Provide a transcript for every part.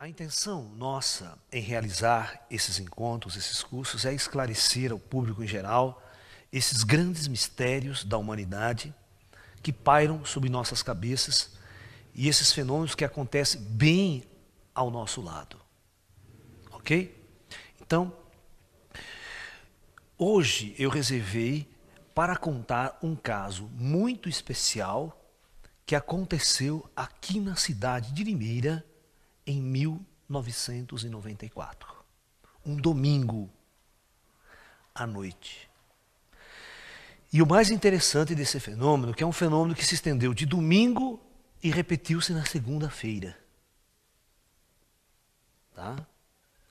A intenção nossa em realizar esses encontros, esses cursos, é esclarecer ao público em geral esses grandes mistérios da humanidade que pairam sobre nossas cabeças e esses fenômenos que acontecem bem ao nosso lado. Ok? Então, hoje eu reservei para contar um caso muito especial que aconteceu aqui na cidade de Limeira em 1994. Um domingo à noite. E o mais interessante desse fenômeno, que é um fenômeno que se estendeu de domingo e repetiu-se na segunda-feira. Tá?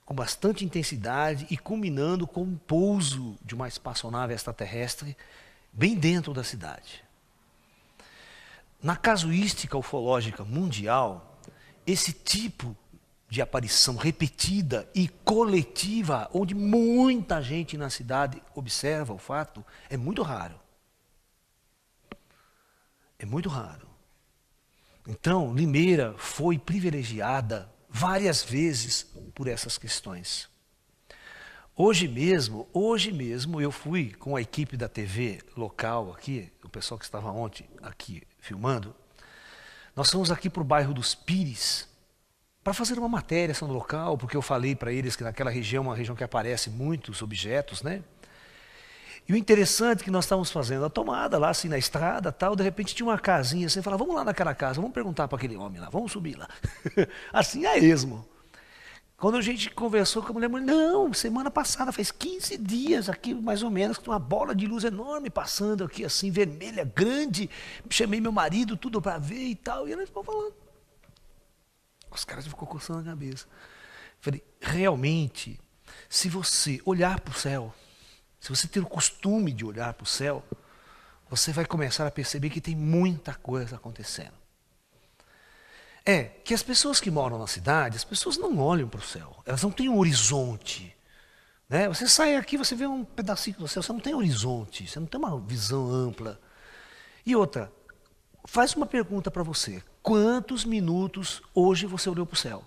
Com bastante intensidade e culminando com um pouso de uma espaçonave extraterrestre bem dentro da cidade. Na casuística ufológica mundial, esse tipo de aparição repetida e coletiva, onde muita gente na cidade observa o fato, é muito raro. É muito raro. Então, Limeira foi privilegiada várias vezes por essas questões. Hoje mesmo, hoje mesmo eu fui com a equipe da TV local aqui, o pessoal que estava ontem aqui filmando, nós fomos aqui para o bairro dos Pires para fazer uma matéria no local, porque eu falei para eles que naquela região é uma região que aparece muitos objetos, né? E o interessante é que nós estávamos fazendo a tomada lá, assim, na estrada tal, de repente tinha uma casinha assim, falava, vamos lá naquela casa, vamos perguntar para aquele homem lá, vamos subir lá. assim é esmo. Quando a gente conversou com a mulher, não, semana passada, faz 15 dias aqui, mais ou menos, com uma bola de luz enorme passando aqui, assim, vermelha, grande. Chamei meu marido, tudo para ver e tal. E ela ficou falando. Os caras ficou coçando a cabeça. Falei, realmente, se você olhar para o céu, se você ter o costume de olhar para o céu, você vai começar a perceber que tem muita coisa acontecendo é que as pessoas que moram na cidade, as pessoas não olham para o céu, elas não têm um horizonte. Né? Você sai aqui, você vê um pedacinho do céu, você não tem horizonte, você não tem uma visão ampla. E outra, faz uma pergunta para você: quantos minutos hoje você olhou para o céu?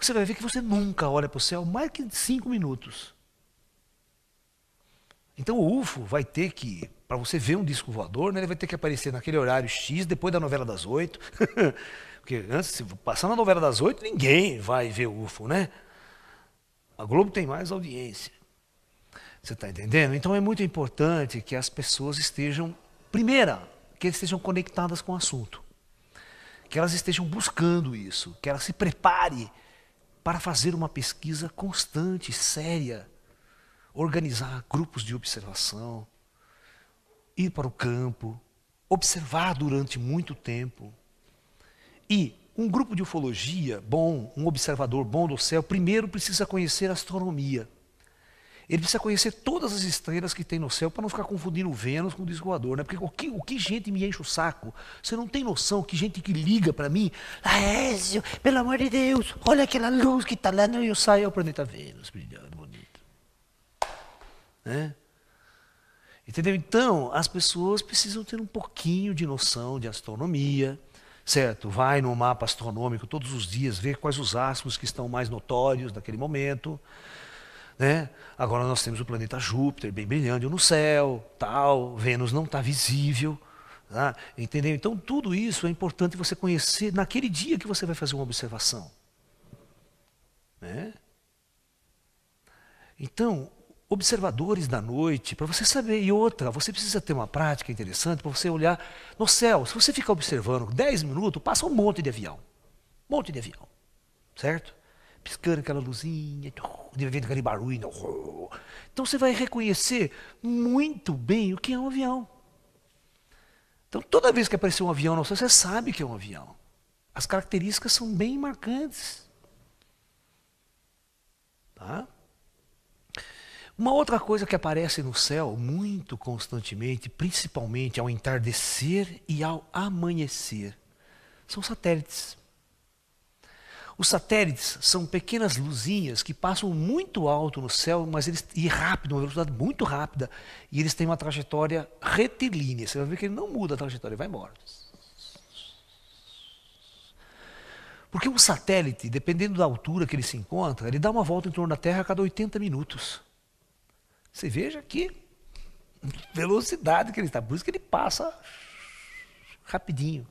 Você vai ver que você nunca olha para o céu mais que cinco minutos. Então o UFO vai ter que, para você ver um disco voador, né, ele vai ter que aparecer naquele horário X, depois da novela das oito. Porque antes, se passar na novela das oito, ninguém vai ver o UFO, né? A Globo tem mais audiência. Você está entendendo? Então é muito importante que as pessoas estejam, primeira, que estejam conectadas com o assunto. Que elas estejam buscando isso, que elas se preparem para fazer uma pesquisa constante, séria, organizar grupos de observação, ir para o campo, observar durante muito tempo. E um grupo de ufologia bom, um observador bom do céu, primeiro precisa conhecer a astronomia. Ele precisa conhecer todas as estrelas que tem no céu para não ficar confundindo Vênus com o disco né? Porque o que, o que gente me enche o saco? Você não tem noção que gente que liga para mim, Laércio, pelo amor de Deus, olha aquela luz que está lá, no eu saio, é o planeta Vênus brilhando né? Entendeu? Então, as pessoas precisam ter um pouquinho de noção de astronomia, certo? Vai no mapa astronômico todos os dias, ver quais os astros que estão mais notórios naquele momento. Né? Agora nós temos o planeta Júpiter bem brilhando no céu, tal. Vênus não está visível, tá? entendeu? Então tudo isso é importante você conhecer naquele dia que você vai fazer uma observação, né? Então observadores da noite, para você saber. E outra, você precisa ter uma prática interessante para você olhar no céu. Se você ficar observando 10 minutos, passa um monte de avião. Um monte de avião. Certo? Piscando aquela luzinha, devendo aquele barulho. Então você vai reconhecer muito bem o que é um avião. Então toda vez que aparecer um avião no céu, você sabe que é um avião. As características são bem marcantes. Tá? Uma outra coisa que aparece no céu muito constantemente, principalmente ao entardecer e ao amanhecer, são satélites. Os satélites são pequenas luzinhas que passam muito alto no céu, mas eles e rápido, uma velocidade muito rápida, e eles têm uma trajetória retilínea. Você vai ver que ele não muda a trajetória, ele vai embora. Porque um satélite, dependendo da altura que ele se encontra, ele dá uma volta em torno da Terra a cada 80 minutos. Você veja que velocidade que ele está. Por isso que ele passa rapidinho.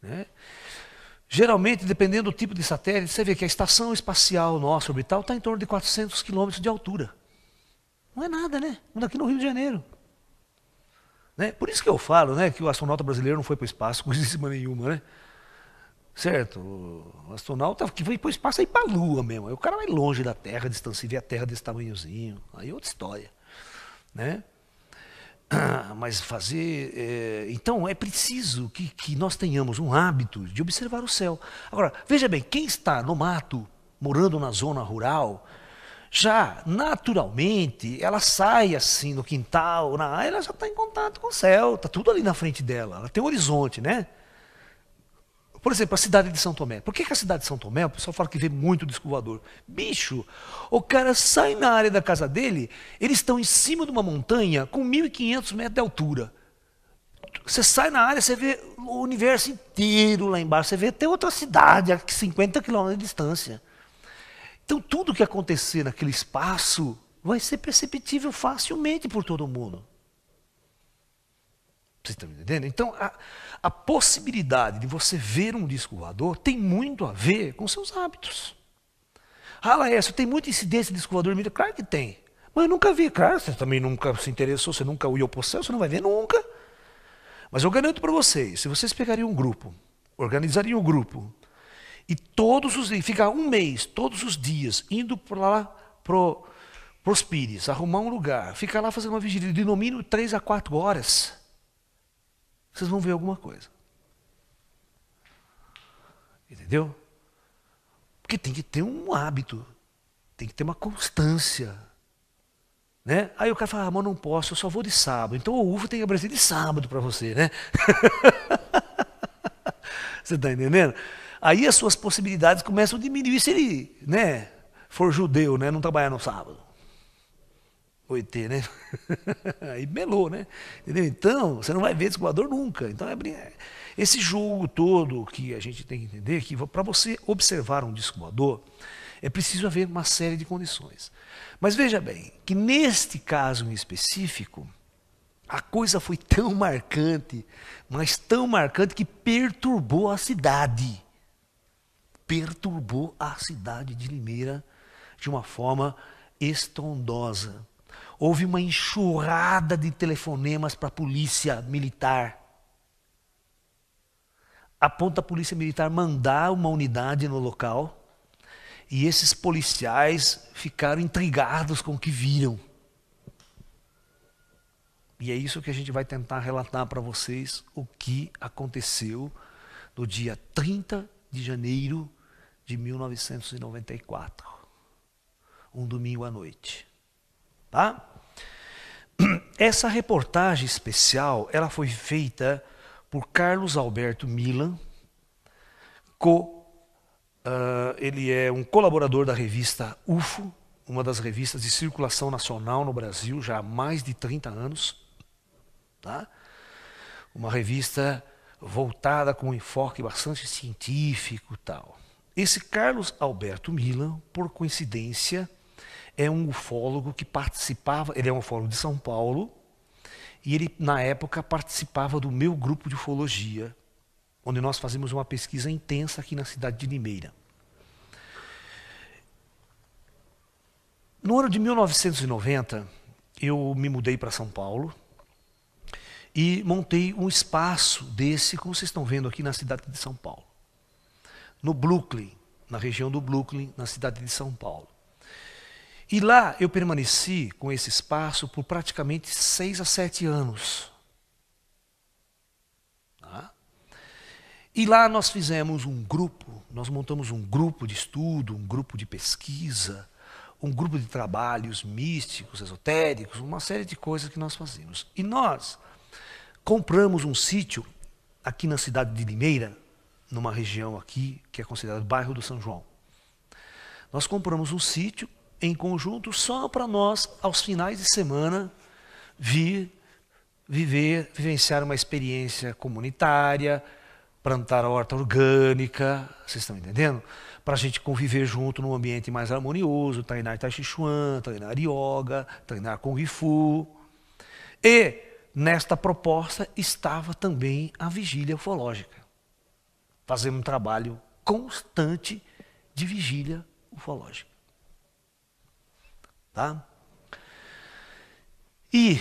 Né? Geralmente, dependendo do tipo de satélite, você vê que a estação espacial nossa orbital está em torno de 400 quilômetros de altura. Não é nada, né? Vamos aqui no Rio de Janeiro. Né? Por isso que eu falo né, que o astronauta brasileiro não foi para o espaço, coisíssima nenhuma, né? Certo? O astronauta que foi para o espaço aí para a Lua mesmo. Aí o cara vai longe da Terra, a distância, vê a Terra desse tamanhozinho. Aí é outra história. Né? Mas fazer. É... Então é preciso que, que nós tenhamos um hábito de observar o céu. Agora, veja bem, quem está no mato, morando na zona rural, já naturalmente ela sai assim no quintal, na área, ela já está em contato com o céu, está tudo ali na frente dela, ela tem um horizonte, né? Por exemplo, a cidade de São Tomé. Por que, que a cidade de São Tomé, o pessoal fala que vê muito disco voador? Bicho, o cara sai na área da casa dele, eles estão em cima de uma montanha com 1.500 metros de altura. Você sai na área, você vê o universo inteiro lá embaixo, você vê até outra cidade a 50 quilômetros de distância. Então, tudo que acontecer naquele espaço vai ser perceptível facilmente por todo mundo. Vocês estão me entendendo? Então, a, a possibilidade de você ver um disco voador tem muito a ver com seus hábitos. Ah, essa, é, tem muita incidência de disco voador? Claro que tem. Mas eu nunca vi, claro, você também nunca se interessou, você nunca ia ao o céu, você não vai ver nunca. Mas eu garanto para vocês, se vocês pegariam um grupo, organizariam um grupo, e todos os dias, ficar um mês, todos os dias, indo para lá, os pires, arrumar um lugar, ficar lá fazendo uma vigília de no mínimo três a quatro horas, vocês vão ver alguma coisa. Entendeu? Porque tem que ter um hábito, tem que ter uma constância. Né? Aí o cara fala, ah, mas não posso, eu só vou de sábado. Então o UFO tem que aparecer de sábado para você, né? você está entendendo? Aí as suas possibilidades começam a diminuir se ele né, for judeu, né, não trabalhar no sábado ter, né? Aí melou, né? Entendeu? Então, você não vai ver descoador nunca. Então, é, é esse jogo todo que a gente tem que entender que para você observar um descoador, é preciso haver uma série de condições. Mas veja bem, que neste caso em específico, a coisa foi tão marcante, mas tão marcante que perturbou a cidade. Perturbou a cidade de Limeira de uma forma estrondosa houve uma enxurrada de telefonemas para a polícia militar. A polícia militar mandar uma unidade no local. E esses policiais ficaram intrigados com o que viram. E é isso que a gente vai tentar relatar para vocês o que aconteceu no dia 30 de janeiro de 1994. Um domingo à noite. Tá? Essa reportagem especial ela foi feita por Carlos Alberto Milan, co, uh, ele é um colaborador da revista UFO, uma das revistas de circulação nacional no Brasil já há mais de 30 anos. Tá? Uma revista voltada com um enfoque bastante científico tal. Esse Carlos Alberto Milan, por coincidência, é um ufólogo que participava, ele é um ufólogo de São Paulo, e ele, na época, participava do meu grupo de ufologia, onde nós fazemos uma pesquisa intensa aqui na cidade de Limeira. No ano de 1990, eu me mudei para São Paulo e montei um espaço desse, como vocês estão vendo aqui na cidade de São Paulo. No Brooklyn, na região do Brooklyn, na cidade de São Paulo. E lá eu permaneci com esse espaço por praticamente seis a sete anos. Tá? E lá nós fizemos um grupo, nós montamos um grupo de estudo, um grupo de pesquisa, um grupo de trabalhos místicos, esotéricos, uma série de coisas que nós fazíamos. E nós compramos um sítio aqui na cidade de Limeira, numa região aqui que é considerada bairro do São João. Nós compramos um sítio em conjunto só para nós, aos finais de semana, vir viver, vivenciar uma experiência comunitária, plantar a horta orgânica, vocês estão entendendo? Para a gente conviver junto num ambiente mais harmonioso, treinar Tai Chi Chuan, treinar Yoga, treinar Kung Fu. E nesta proposta estava também a vigília ufológica. Fazer um trabalho constante de vigília ufológica. Tá? E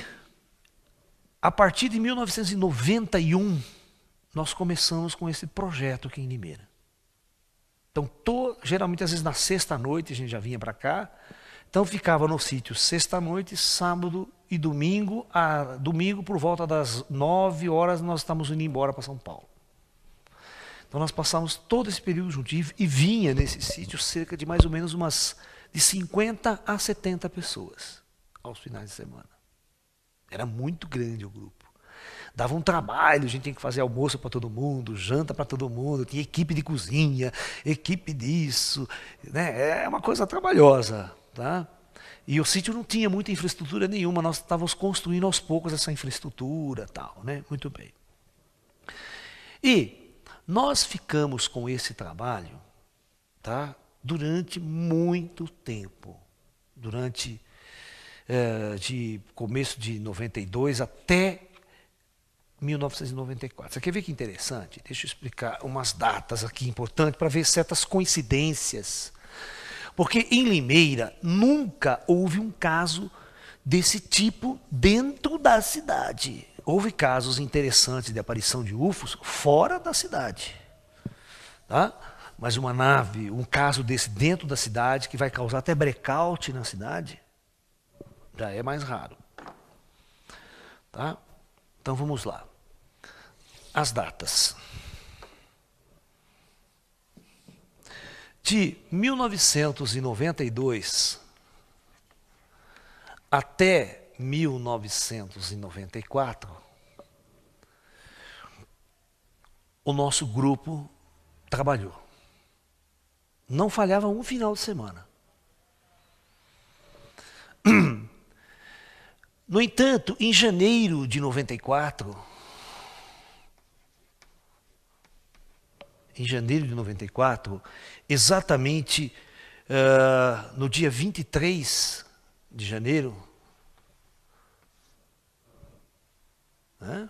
a partir de 1991 nós começamos com esse projeto aqui em Limeira. Então, tô, geralmente às vezes na sexta noite a gente já vinha para cá. Então ficava no sítio sexta noite, sábado e domingo. A, domingo por volta das nove horas nós estávamos indo embora para São Paulo. Então nós passávamos todo esse período juntinho e vinha nesse sítio cerca de mais ou menos umas de 50 a 70 pessoas aos finais de semana. Era muito grande o grupo. Dava um trabalho, a gente tinha que fazer almoço para todo mundo, janta para todo mundo, tinha equipe de cozinha, equipe disso. Né? É uma coisa trabalhosa. Tá? E o sítio não tinha muita infraestrutura nenhuma, nós estávamos construindo aos poucos essa infraestrutura tal, né? Muito bem. E nós ficamos com esse trabalho, tá? durante muito tempo. Durante é, de começo de 92 até 1994. Você quer ver que interessante? Deixa eu explicar umas datas aqui importantes para ver certas coincidências. Porque em Limeira nunca houve um caso desse tipo dentro da cidade. Houve casos interessantes de aparição de UFOs fora da cidade. Tá? mas uma nave, um caso desse dentro da cidade, que vai causar até breakout na cidade, já é mais raro. Tá? Então vamos lá. As datas. De 1992 até 1994, o nosso grupo trabalhou. Não falhava um final de semana. No entanto, em janeiro de 94, em janeiro de 94, exatamente uh, no dia 23 de janeiro, né,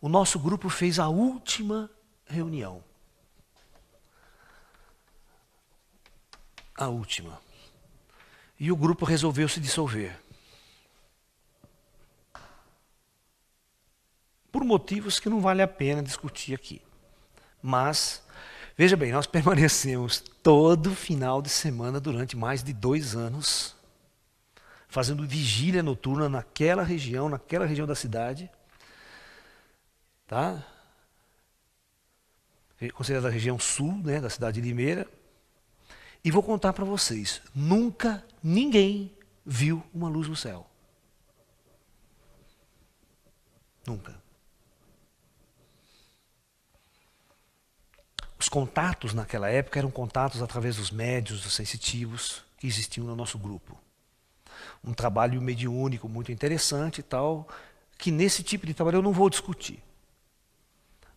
o nosso grupo fez a última reunião. a última. E o grupo resolveu se dissolver. Por motivos que não vale a pena discutir aqui. Mas, veja bem, nós permanecemos todo final de semana durante mais de dois anos, fazendo vigília noturna naquela região, naquela região da cidade. Tá? Considerada a região sul né, da cidade de Limeira e vou contar para vocês: nunca ninguém viu uma luz no céu. Nunca. Os contatos naquela época eram contatos através dos médios, dos sensitivos que existiam no nosso grupo. Um trabalho mediúnico muito interessante e tal, que nesse tipo de trabalho eu não vou discutir.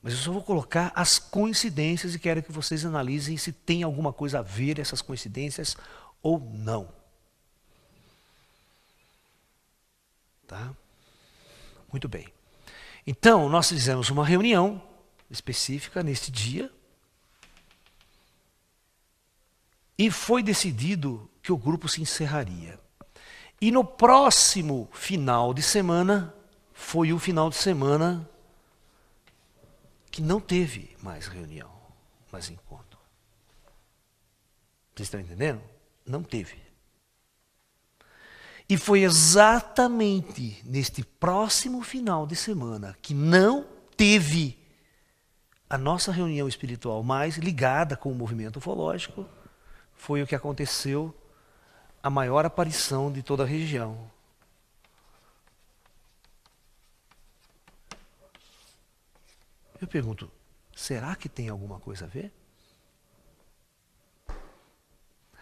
Mas eu só vou colocar as coincidências e quero que vocês analisem se tem alguma coisa a ver essas coincidências ou não. Tá? Muito bem. Então, nós fizemos uma reunião específica neste dia. E foi decidido que o grupo se encerraria. E no próximo final de semana, foi o final de semana que não teve mais reunião, mais encontro. Vocês estão entendendo? Não teve. E foi exatamente neste próximo final de semana que não teve a nossa reunião espiritual mais ligada com o movimento ufológico, foi o que aconteceu a maior aparição de toda a região, Eu pergunto, será que tem alguma coisa a ver?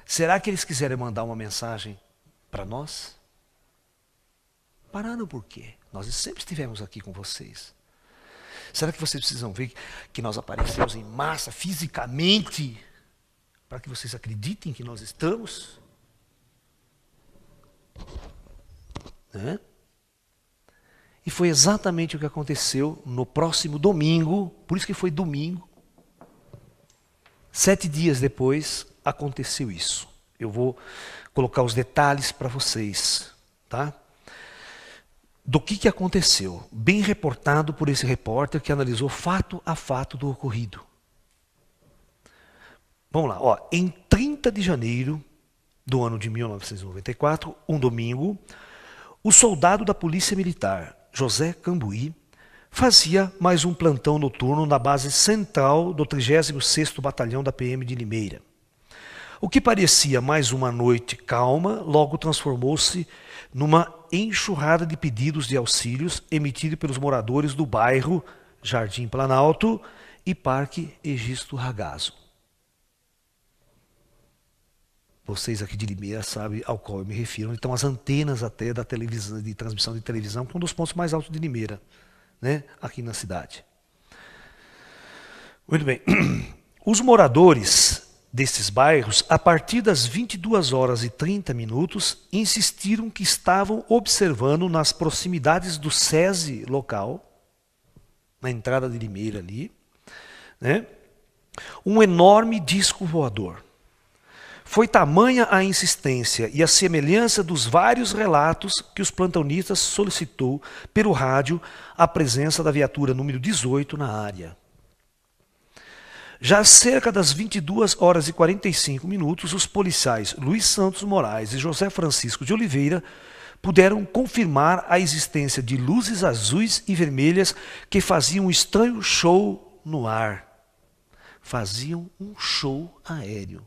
Será que eles quiserem mandar uma mensagem para nós? Pararam por quê? Nós sempre estivemos aqui com vocês. Será que vocês precisam ver que nós aparecemos em massa fisicamente para que vocês acreditem que nós estamos? Né? E foi exatamente o que aconteceu no próximo domingo, por isso que foi domingo. Sete dias depois aconteceu isso. Eu vou colocar os detalhes para vocês, tá? Do que, que aconteceu, bem reportado por esse repórter que analisou fato a fato do ocorrido. Vamos lá, ó, em 30 de janeiro do ano de 1994, um domingo, o soldado da Polícia Militar José Cambuí, fazia mais um plantão noturno na base central do 36º Batalhão da PM de Limeira. O que parecia mais uma noite calma, logo transformou-se numa enxurrada de pedidos de auxílios emitidos pelos moradores do bairro Jardim Planalto e Parque Egisto Ragazzo vocês aqui de Limeira sabem ao qual eu me refiro. Então, as antenas até da televisão, de transmissão de televisão, que é um dos pontos mais altos de Limeira, né, aqui na cidade. Muito bem. Os moradores destes bairros, a partir das 22 horas e 30 minutos, insistiram que estavam observando nas proximidades do SESI local, na entrada de Limeira ali, né, um enorme disco voador foi tamanha a insistência e a semelhança dos vários relatos que os plantonistas solicitou pelo rádio a presença da viatura número 18 na área. Já cerca das 22 horas e 45 minutos, os policiais Luiz Santos Moraes e José Francisco de Oliveira puderam confirmar a existência de luzes azuis e vermelhas que faziam um estranho show no ar. Faziam um show aéreo.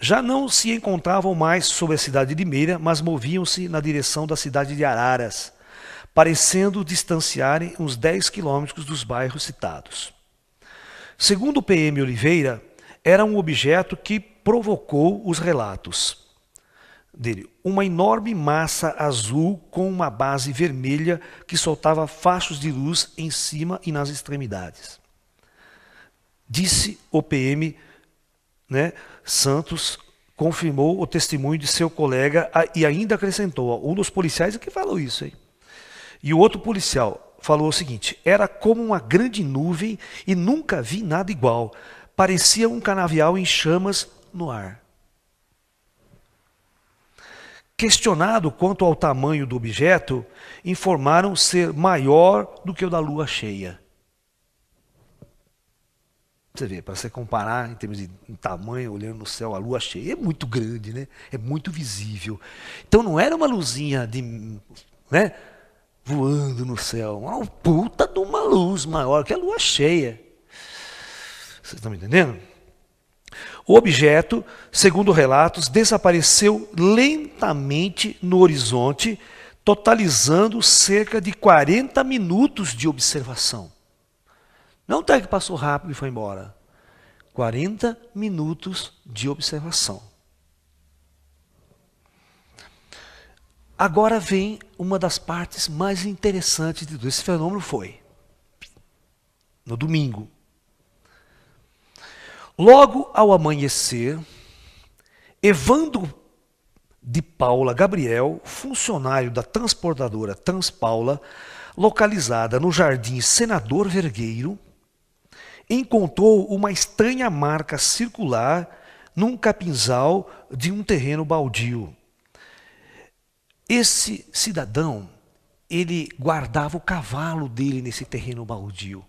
já não se encontravam mais sobre a cidade de Meira, mas moviam-se na direção da cidade de Araras, parecendo distanciarem uns 10 quilômetros dos bairros citados. Segundo o PM Oliveira, era um objeto que provocou os relatos dele. Uma enorme massa azul com uma base vermelha que soltava fachos de luz em cima e nas extremidades. Disse o PM né, Santos confirmou o testemunho de seu colega e ainda acrescentou: um dos policiais é que falou isso. Hein? E o outro policial falou o seguinte: era como uma grande nuvem e nunca vi nada igual. Parecia um canavial em chamas no ar. Questionado quanto ao tamanho do objeto, informaram ser maior do que o da lua cheia. Você vê, para você comparar em termos de tamanho, olhando no céu, a lua cheia é muito grande, né? É muito visível. Então não era uma luzinha de, né? voando no céu, uma puta de uma luz maior que a lua cheia. Vocês estão me entendendo? O objeto, segundo relatos, desapareceu lentamente no horizonte, totalizando cerca de 40 minutos de observação. Não tá até que passou rápido e foi embora. 40 minutos de observação. Agora vem uma das partes mais interessantes de tudo. Esse fenômeno foi no domingo. Logo ao amanhecer, Evandro de Paula Gabriel, funcionário da transportadora Transpaula, localizada no Jardim Senador Vergueiro, encontrou uma estranha marca circular num capinzal de um terreno baldio. Esse cidadão, ele guardava o cavalo dele nesse terreno baldio.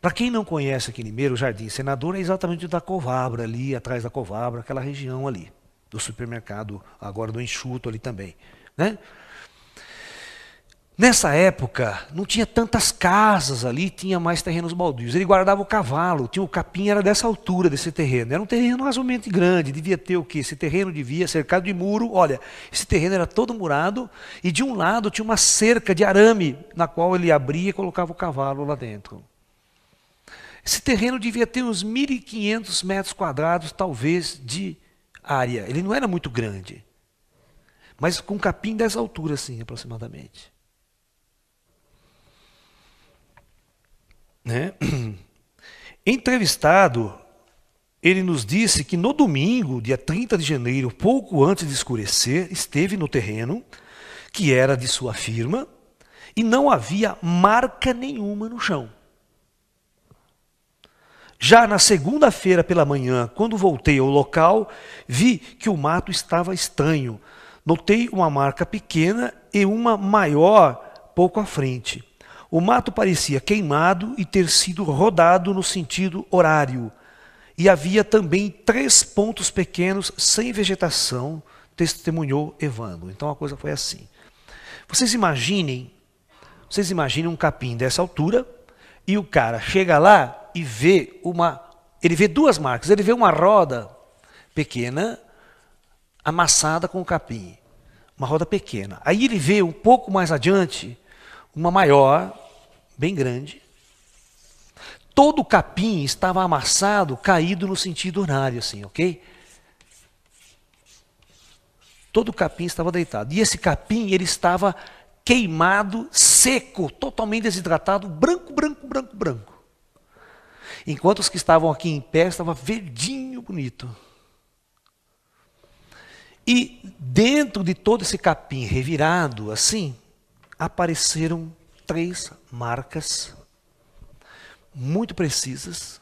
Para quem não conhece aqui Nimeiro, o Jardim Senador é exatamente da Covabra, ali atrás da Covabra, aquela região ali, do supermercado, agora do Enxuto ali também. Né? Nessa época, não tinha tantas casas ali, tinha mais terrenos baldios. Ele guardava o cavalo, tinha o capim era dessa altura desse terreno. Era um terreno razoavelmente grande, devia ter o quê? Esse terreno devia, cercado de muro. Olha, esse terreno era todo murado e de um lado tinha uma cerca de arame na qual ele abria e colocava o cavalo lá dentro. Esse terreno devia ter uns 1.500 metros quadrados, talvez, de área. Ele não era muito grande, mas com capim dessa altura, assim, aproximadamente. Né? Entrevistado, ele nos disse que no domingo, dia 30 de janeiro, pouco antes de escurecer, esteve no terreno que era de sua firma e não havia marca nenhuma no chão. Já na segunda-feira pela manhã, quando voltei ao local, vi que o mato estava estanho. Notei uma marca pequena e uma maior pouco à frente. O mato parecia queimado e ter sido rodado no sentido horário. E havia também três pontos pequenos sem vegetação, testemunhou Evandro. Então a coisa foi assim. Vocês imaginem, vocês imaginem um capim dessa altura e o cara chega lá e vê uma, ele vê duas marcas, ele vê uma roda pequena amassada com o capim, uma roda pequena. Aí ele vê um pouco mais adiante uma maior bem grande. Todo o capim estava amassado, caído no sentido horário, assim, ok? Todo o capim estava deitado. E esse capim, ele estava queimado, seco, totalmente desidratado, branco, branco, branco, branco. Enquanto os que estavam aqui em pé estava verdinho, bonito. E dentro de todo esse capim revirado, assim, apareceram três marcas muito precisas,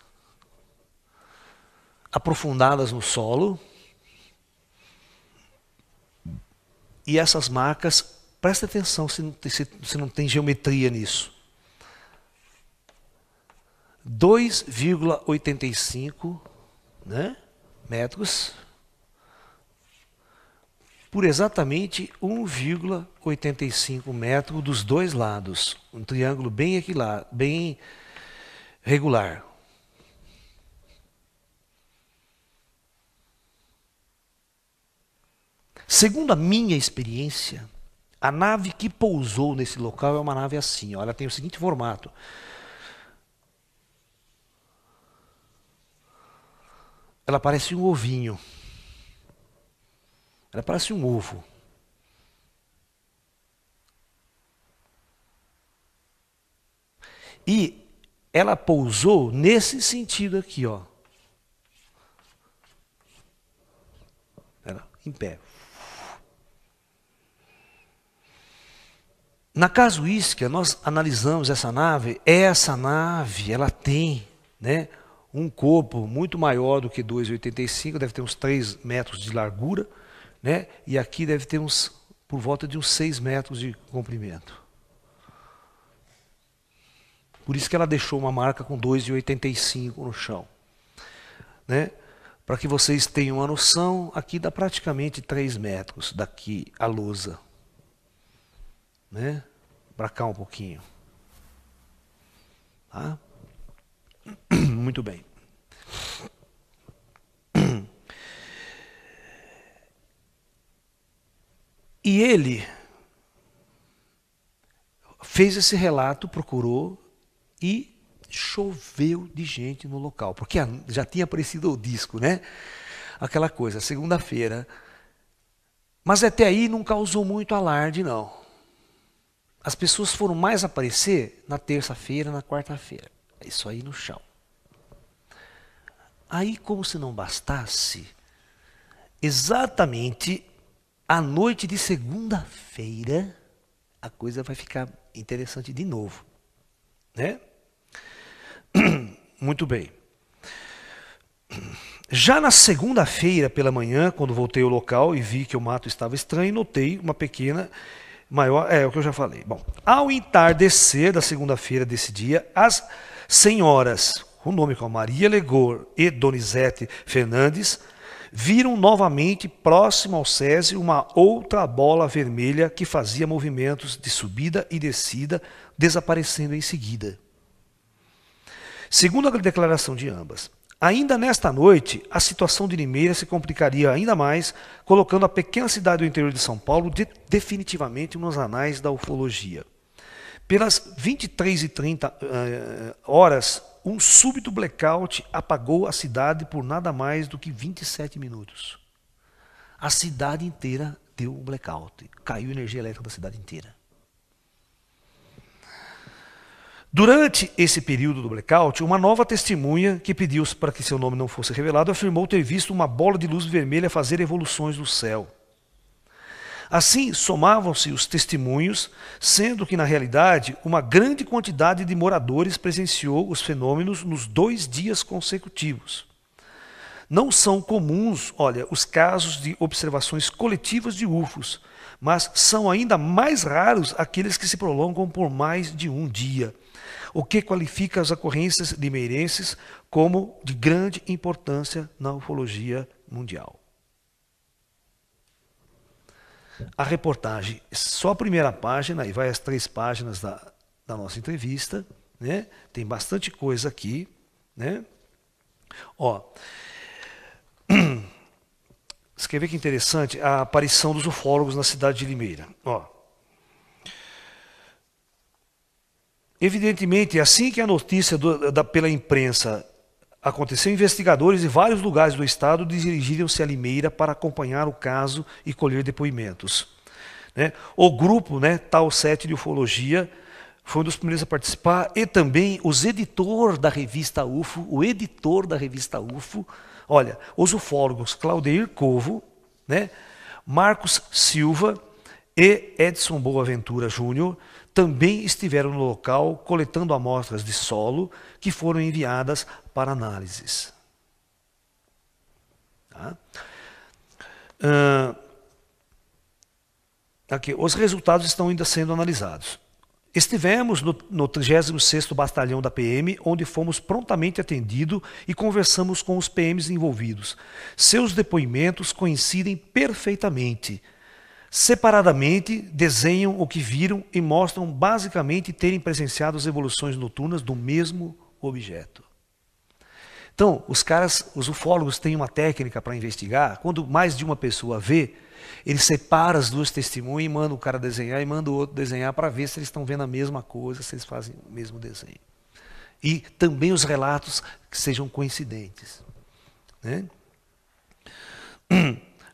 aprofundadas no solo. E essas marcas, preste atenção se não, tem, se, se não tem geometria nisso. 2,85 né, metros por exatamente 1,85 metro dos dois lados, um triângulo bem, equilar, bem regular. Segundo a minha experiência, a nave que pousou nesse local é uma nave assim, ó, ela tem o seguinte formato. Ela parece um ovinho. Ela parece um ovo. E ela pousou nesse sentido aqui, ó. Ela, em pé. Na casuística, nós analisamos essa nave, essa nave, ela tem né, um corpo muito maior do que 2,85, deve ter uns 3 metros de largura, né? E aqui deve ter uns por volta de uns 6 metros de comprimento. Por isso que ela deixou uma marca com 2,85 no chão. Né? Para que vocês tenham uma noção, aqui dá praticamente 3 metros daqui a lousa. Né? Para cá um pouquinho. Tá? Muito bem. E ele fez esse relato, procurou e choveu de gente no local, porque já tinha aparecido o disco, né? Aquela coisa, segunda-feira. Mas até aí não causou muito alarde, não. As pessoas foram mais aparecer na terça-feira, na quarta-feira. Isso aí no chão. Aí, como se não bastasse, exatamente à noite de segunda-feira, a coisa vai ficar interessante de novo. Né? Muito bem. Já na segunda-feira pela manhã, quando voltei ao local e vi que o mato estava estranho, notei uma pequena maior, é, é o que eu já falei. Bom, ao entardecer da segunda-feira desse dia, as senhoras, o nome com Maria Legor e Donizete Fernandes, viram novamente próximo ao SESI uma outra bola vermelha que fazia movimentos de subida e descida, desaparecendo em seguida. Segundo a declaração de ambas, ainda nesta noite a situação de Limeira se complicaria ainda mais, colocando a pequena cidade do interior de São Paulo de, definitivamente nos anais da ufologia. Pelas 23 h 30 uh, horas um súbito blackout apagou a cidade por nada mais do que 27 minutos. A cidade inteira deu um blackout. Caiu a energia elétrica da cidade inteira. Durante esse período do blackout, uma nova testemunha que pediu para que seu nome não fosse revelado afirmou ter visto uma bola de luz vermelha fazer evoluções no céu. Assim somavam-se os testemunhos, sendo que, na realidade, uma grande quantidade de moradores presenciou os fenômenos nos dois dias consecutivos. Não são comuns, olha, os casos de observações coletivas de UFOs, mas são ainda mais raros aqueles que se prolongam por mais de um dia, o que qualifica as ocorrências limeirenses como de grande importância na ufologia mundial a reportagem, só a primeira página, e vai as três páginas da, da nossa entrevista, né? Tem bastante coisa aqui, né? Ó. Você quer ver que interessante? A aparição dos ufólogos na cidade de Limeira. Ó. Evidentemente, assim que a notícia do, da, pela imprensa Aconteceu investigadores de vários lugares do estado dirigiram-se a Limeira para acompanhar o caso e colher depoimentos. Né? O grupo, né, Tal 7 de Ufologia, foi um dos primeiros a participar e também os editor da revista UFO, o editor da revista UFO, olha, os ufólogos Claudeir Covo, né, Marcos Silva e Edson Boaventura Júnior também estiveram no local coletando amostras de solo que foram enviadas para análises. Tá? Ah, aqui, os resultados estão ainda sendo analisados. Estivemos no, no 36º Batalhão da PM, onde fomos prontamente atendidos e conversamos com os PMs envolvidos. Seus depoimentos coincidem perfeitamente. Separadamente, desenham o que viram e mostram basicamente terem presenciado as evoluções noturnas do mesmo objeto. Então, os caras, os ufólogos têm uma técnica para investigar. Quando mais de uma pessoa vê, ele separa as duas testemunhas e manda o cara desenhar e manda o outro desenhar para ver se eles estão vendo a mesma coisa, se eles fazem o mesmo desenho. E também os relatos que sejam coincidentes. Né?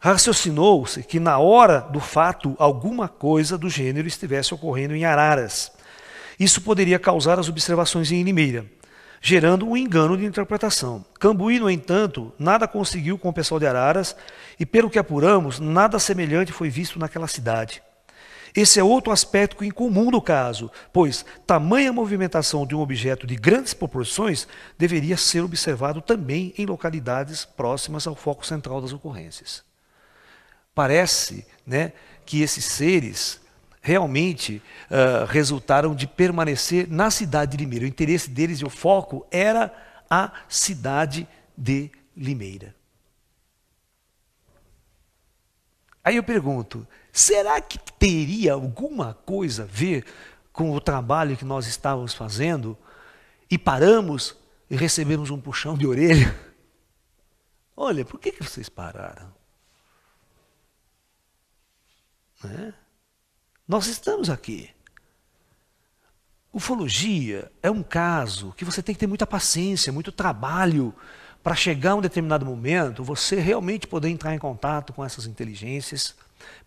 Raciocinou-se que na hora do fato alguma coisa do gênero estivesse ocorrendo em Araras. Isso poderia causar as observações em Limeira gerando um engano de interpretação. Cambuí, no entanto, nada conseguiu com o pessoal de Araras e, pelo que apuramos, nada semelhante foi visto naquela cidade. Esse é outro aspecto incomum do caso, pois tamanha movimentação de um objeto de grandes proporções deveria ser observado também em localidades próximas ao foco central das ocorrências. Parece né, que esses seres realmente uh, resultaram de permanecer na cidade de Limeira. O interesse deles e o foco era a cidade de Limeira. Aí eu pergunto, será que teria alguma coisa a ver com o trabalho que nós estávamos fazendo e paramos e recebemos um puxão de orelha? Olha, por que, que vocês pararam? Né? Nós estamos aqui. Ufologia é um caso que você tem que ter muita paciência, muito trabalho para chegar a um determinado momento, você realmente poder entrar em contato com essas inteligências,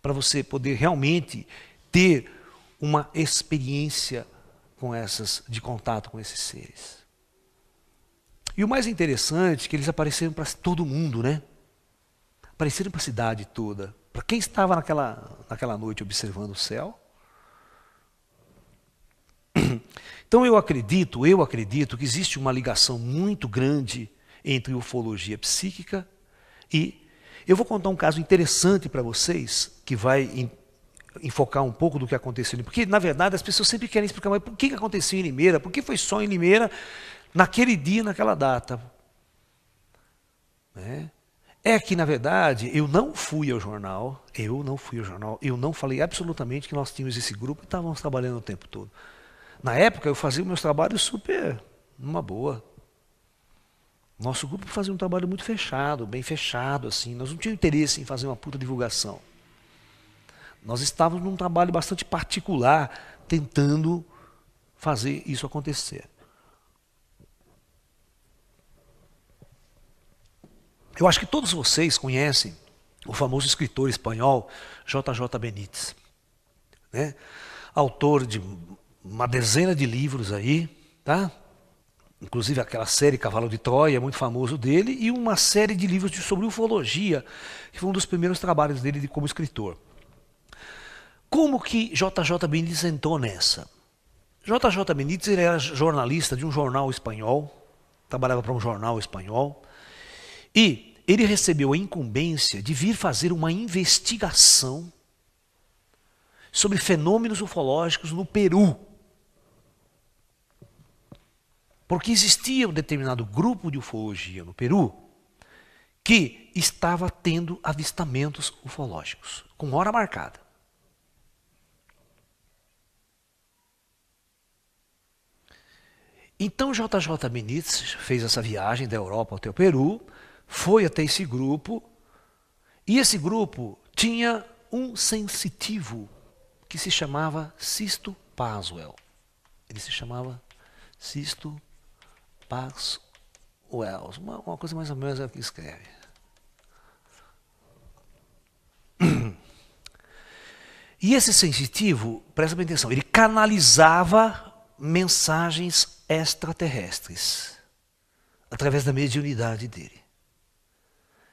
para você poder realmente ter uma experiência com essas de contato com esses seres. E o mais interessante é que eles apareceram para todo mundo, né? Apareceram para a cidade toda. Para quem estava naquela, naquela noite observando o céu. Então eu acredito, eu acredito que existe uma ligação muito grande entre ufologia psíquica e eu vou contar um caso interessante para vocês que vai enfocar um pouco do que aconteceu ali Porque, na verdade, as pessoas sempre querem explicar, mas por que aconteceu em Limeira? Por que foi só em Limeira naquele dia, naquela data? Né? É que, na verdade, eu não fui ao jornal, eu não fui ao jornal, eu não falei absolutamente que nós tínhamos esse grupo e estávamos trabalhando o tempo todo. Na época, eu fazia meus trabalhos super, numa boa. Nosso grupo fazia um trabalho muito fechado, bem fechado, assim. Nós não tínhamos interesse em fazer uma puta divulgação. Nós estávamos num trabalho bastante particular, tentando fazer isso acontecer. Eu acho que todos vocês conhecem o famoso escritor espanhol JJ Benítez, né? autor de uma dezena de livros aí, tá? inclusive aquela série Cavalo de Troia, é muito famoso dele, e uma série de livros sobre ufologia, que foi um dos primeiros trabalhos dele como escritor. Como que JJ Benítez entrou nessa? JJ Benítez era jornalista de um jornal espanhol, trabalhava para um jornal espanhol, e ele recebeu a incumbência de vir fazer uma investigação sobre fenômenos ufológicos no Peru. Porque existia um determinado grupo de ufologia no Peru que estava tendo avistamentos ufológicos, com hora marcada. Então JJ Benítez fez essa viagem da Europa até o Peru foi até esse grupo e esse grupo tinha um sensitivo que se chamava Sisto Paswell. Ele se chamava Sisto Paswell. Uma, uma coisa mais ou menos é o que escreve. E esse sensitivo, presta bem atenção, ele canalizava mensagens extraterrestres através da mediunidade dele.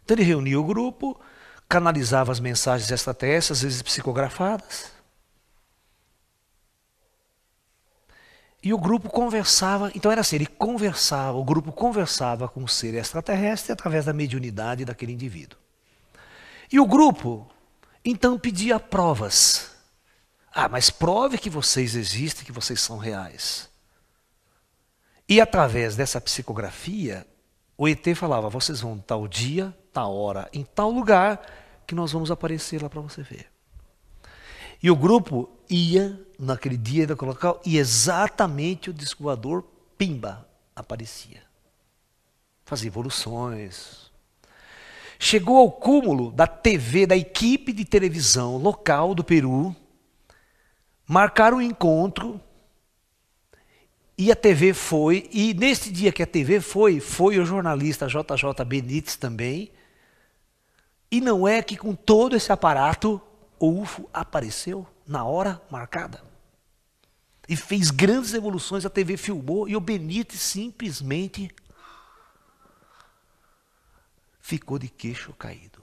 Então ele reunia o grupo, canalizava as mensagens extraterrestres, às vezes psicografadas. E o grupo conversava, então era assim, ele conversava, o grupo conversava com o ser extraterrestre através da mediunidade daquele indivíduo. E o grupo, então, pedia provas. Ah, mas prove que vocês existem, que vocês são reais. E através dessa psicografia, o ET falava: vocês vão tal dia tal hora, em tal lugar, que nós vamos aparecer lá para você ver. E o grupo ia, naquele dia, naquele local, e exatamente o disco pimba, aparecia. Fazia evoluções. Chegou ao cúmulo da TV, da equipe de televisão local do Peru, marcaram um encontro, e a TV foi, e nesse dia que a TV foi, foi o jornalista JJ Benites também, e não é que com todo esse aparato, o UFO apareceu na hora marcada. E fez grandes evoluções, a TV filmou e o Benite simplesmente ficou de queixo caído.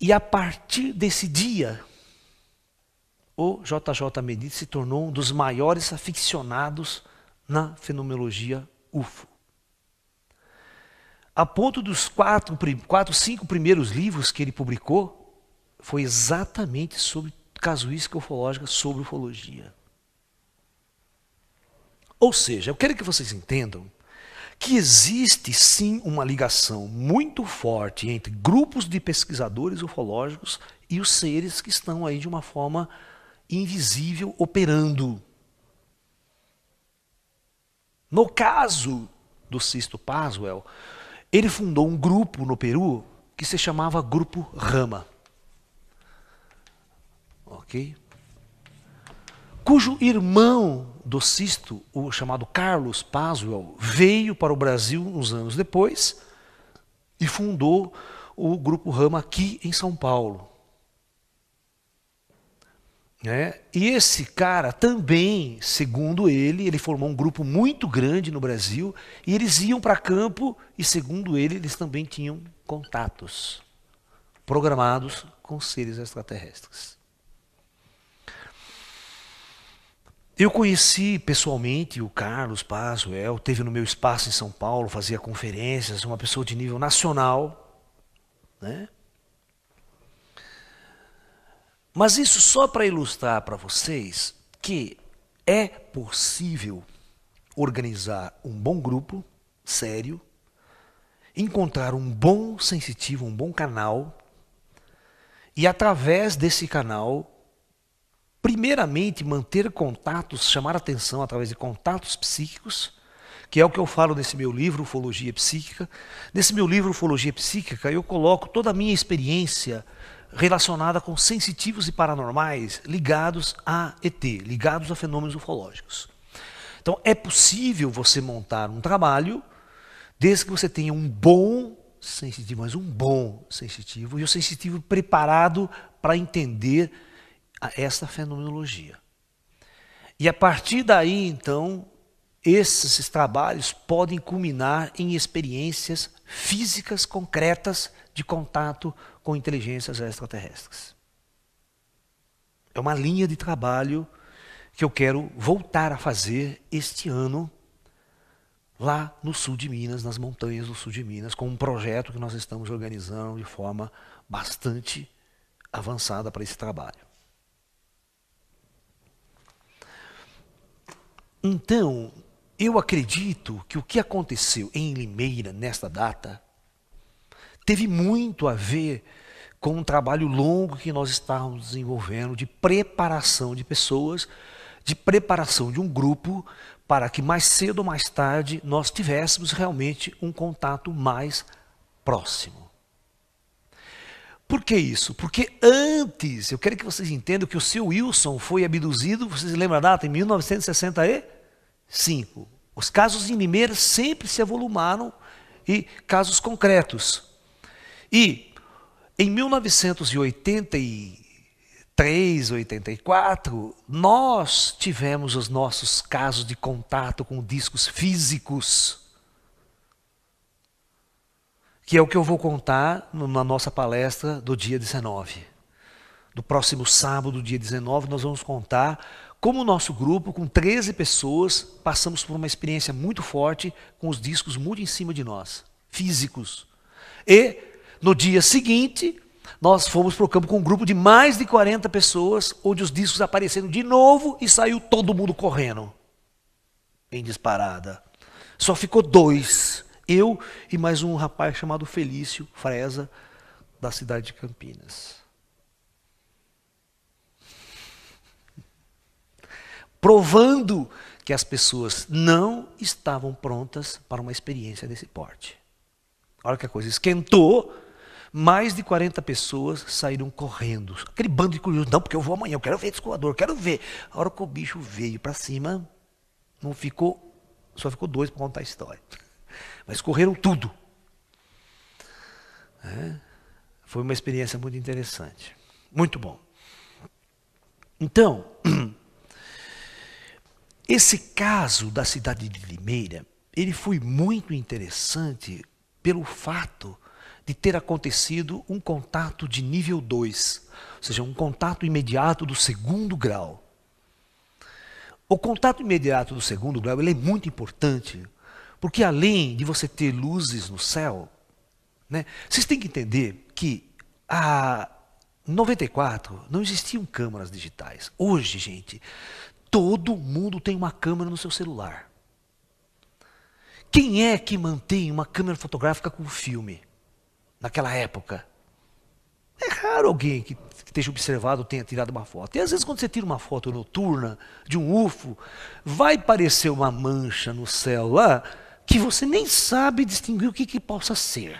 E a partir desse dia, o JJ Benite se tornou um dos maiores aficionados na fenomenologia UFO a ponto dos quatro, quatro, cinco primeiros livros que ele publicou, foi exatamente sobre casuística ufológica, sobre ufologia. Ou seja, eu quero que vocês entendam que existe sim uma ligação muito forte entre grupos de pesquisadores ufológicos e os seres que estão aí de uma forma invisível operando. No caso do Sisto Paswell, ele fundou um grupo no Peru que se chamava Grupo Rama. Ok? Cujo irmão do Cisto, o chamado Carlos Paswell, veio para o Brasil uns anos depois e fundou o Grupo Rama aqui em São Paulo. Né? E esse cara também, segundo ele, ele formou um grupo muito grande no Brasil e eles iam para campo e, segundo ele, eles também tinham contatos programados com seres extraterrestres. Eu conheci pessoalmente o Carlos Pazuel, teve no meu espaço em São Paulo, fazia conferências, uma pessoa de nível nacional, né? Mas isso só para ilustrar para vocês que é possível organizar um bom grupo, sério, encontrar um bom sensitivo, um bom canal, e através desse canal, primeiramente manter contatos, chamar atenção através de contatos psíquicos, que é o que eu falo nesse meu livro, Ufologia Psíquica. Nesse meu livro, Ufologia Psíquica, eu coloco toda a minha experiência relacionada com sensitivos e paranormais ligados a ET, ligados a fenômenos ufológicos. Então é possível você montar um trabalho desde que você tenha um bom sensitivo, mas um bom sensitivo e o um sensitivo preparado para entender essa fenomenologia. E a partir daí, então, esses trabalhos podem culminar em experiências físicas concretas de contato com inteligências extraterrestres. É uma linha de trabalho que eu quero voltar a fazer este ano lá no sul de Minas, nas montanhas do sul de Minas, com um projeto que nós estamos organizando de forma bastante avançada para esse trabalho. Então, eu acredito que o que aconteceu em Limeira nesta data teve muito a ver com um trabalho longo que nós estávamos desenvolvendo de preparação de pessoas, de preparação de um grupo para que mais cedo ou mais tarde nós tivéssemos realmente um contato mais próximo. Por que isso? Porque antes, eu quero que vocês entendam que o seu Wilson foi abduzido, vocês lembram a data? Em 1965. Os casos em Limeira sempre se avolumaram e casos concretos. E em 1983, 84, nós tivemos os nossos casos de contato com discos físicos. Que é o que eu vou contar na nossa palestra do dia 19. Do próximo sábado, dia 19, nós vamos contar como o nosso grupo, com 13 pessoas, passamos por uma experiência muito forte com os discos muito em cima de nós, físicos. E no dia seguinte, nós fomos para o campo com um grupo de mais de 40 pessoas, onde os discos apareceram de novo e saiu todo mundo correndo. Em disparada. Só ficou dois. Eu e mais um rapaz chamado Felício Freza, da cidade de Campinas. Provando que as pessoas não estavam prontas para uma experiência desse porte. Olha que a coisa esquentou, mais de 40 pessoas saíram correndo. Aquele bando de curiosos, não, porque eu vou amanhã, eu quero ver esse coador, eu quero ver. A hora que o bicho veio para cima, não ficou, só ficou dois para contar a história. Mas correram tudo. É, foi uma experiência muito interessante. Muito bom. Então, esse caso da cidade de Limeira, ele foi muito interessante pelo fato de ter acontecido um contato de nível 2, ou seja, um contato imediato do segundo grau. O contato imediato do segundo grau é muito importante, porque além de você ter luzes no céu, né, vocês têm que entender que a 94 não existiam câmeras digitais. Hoje, gente, todo mundo tem uma câmera no seu celular. Quem é que mantém uma câmera fotográfica com filme? naquela época. É raro alguém que, que esteja observado tenha tirado uma foto. E às vezes, quando você tira uma foto noturna de um UFO, vai parecer uma mancha no céu lá que você nem sabe distinguir o que, que possa ser.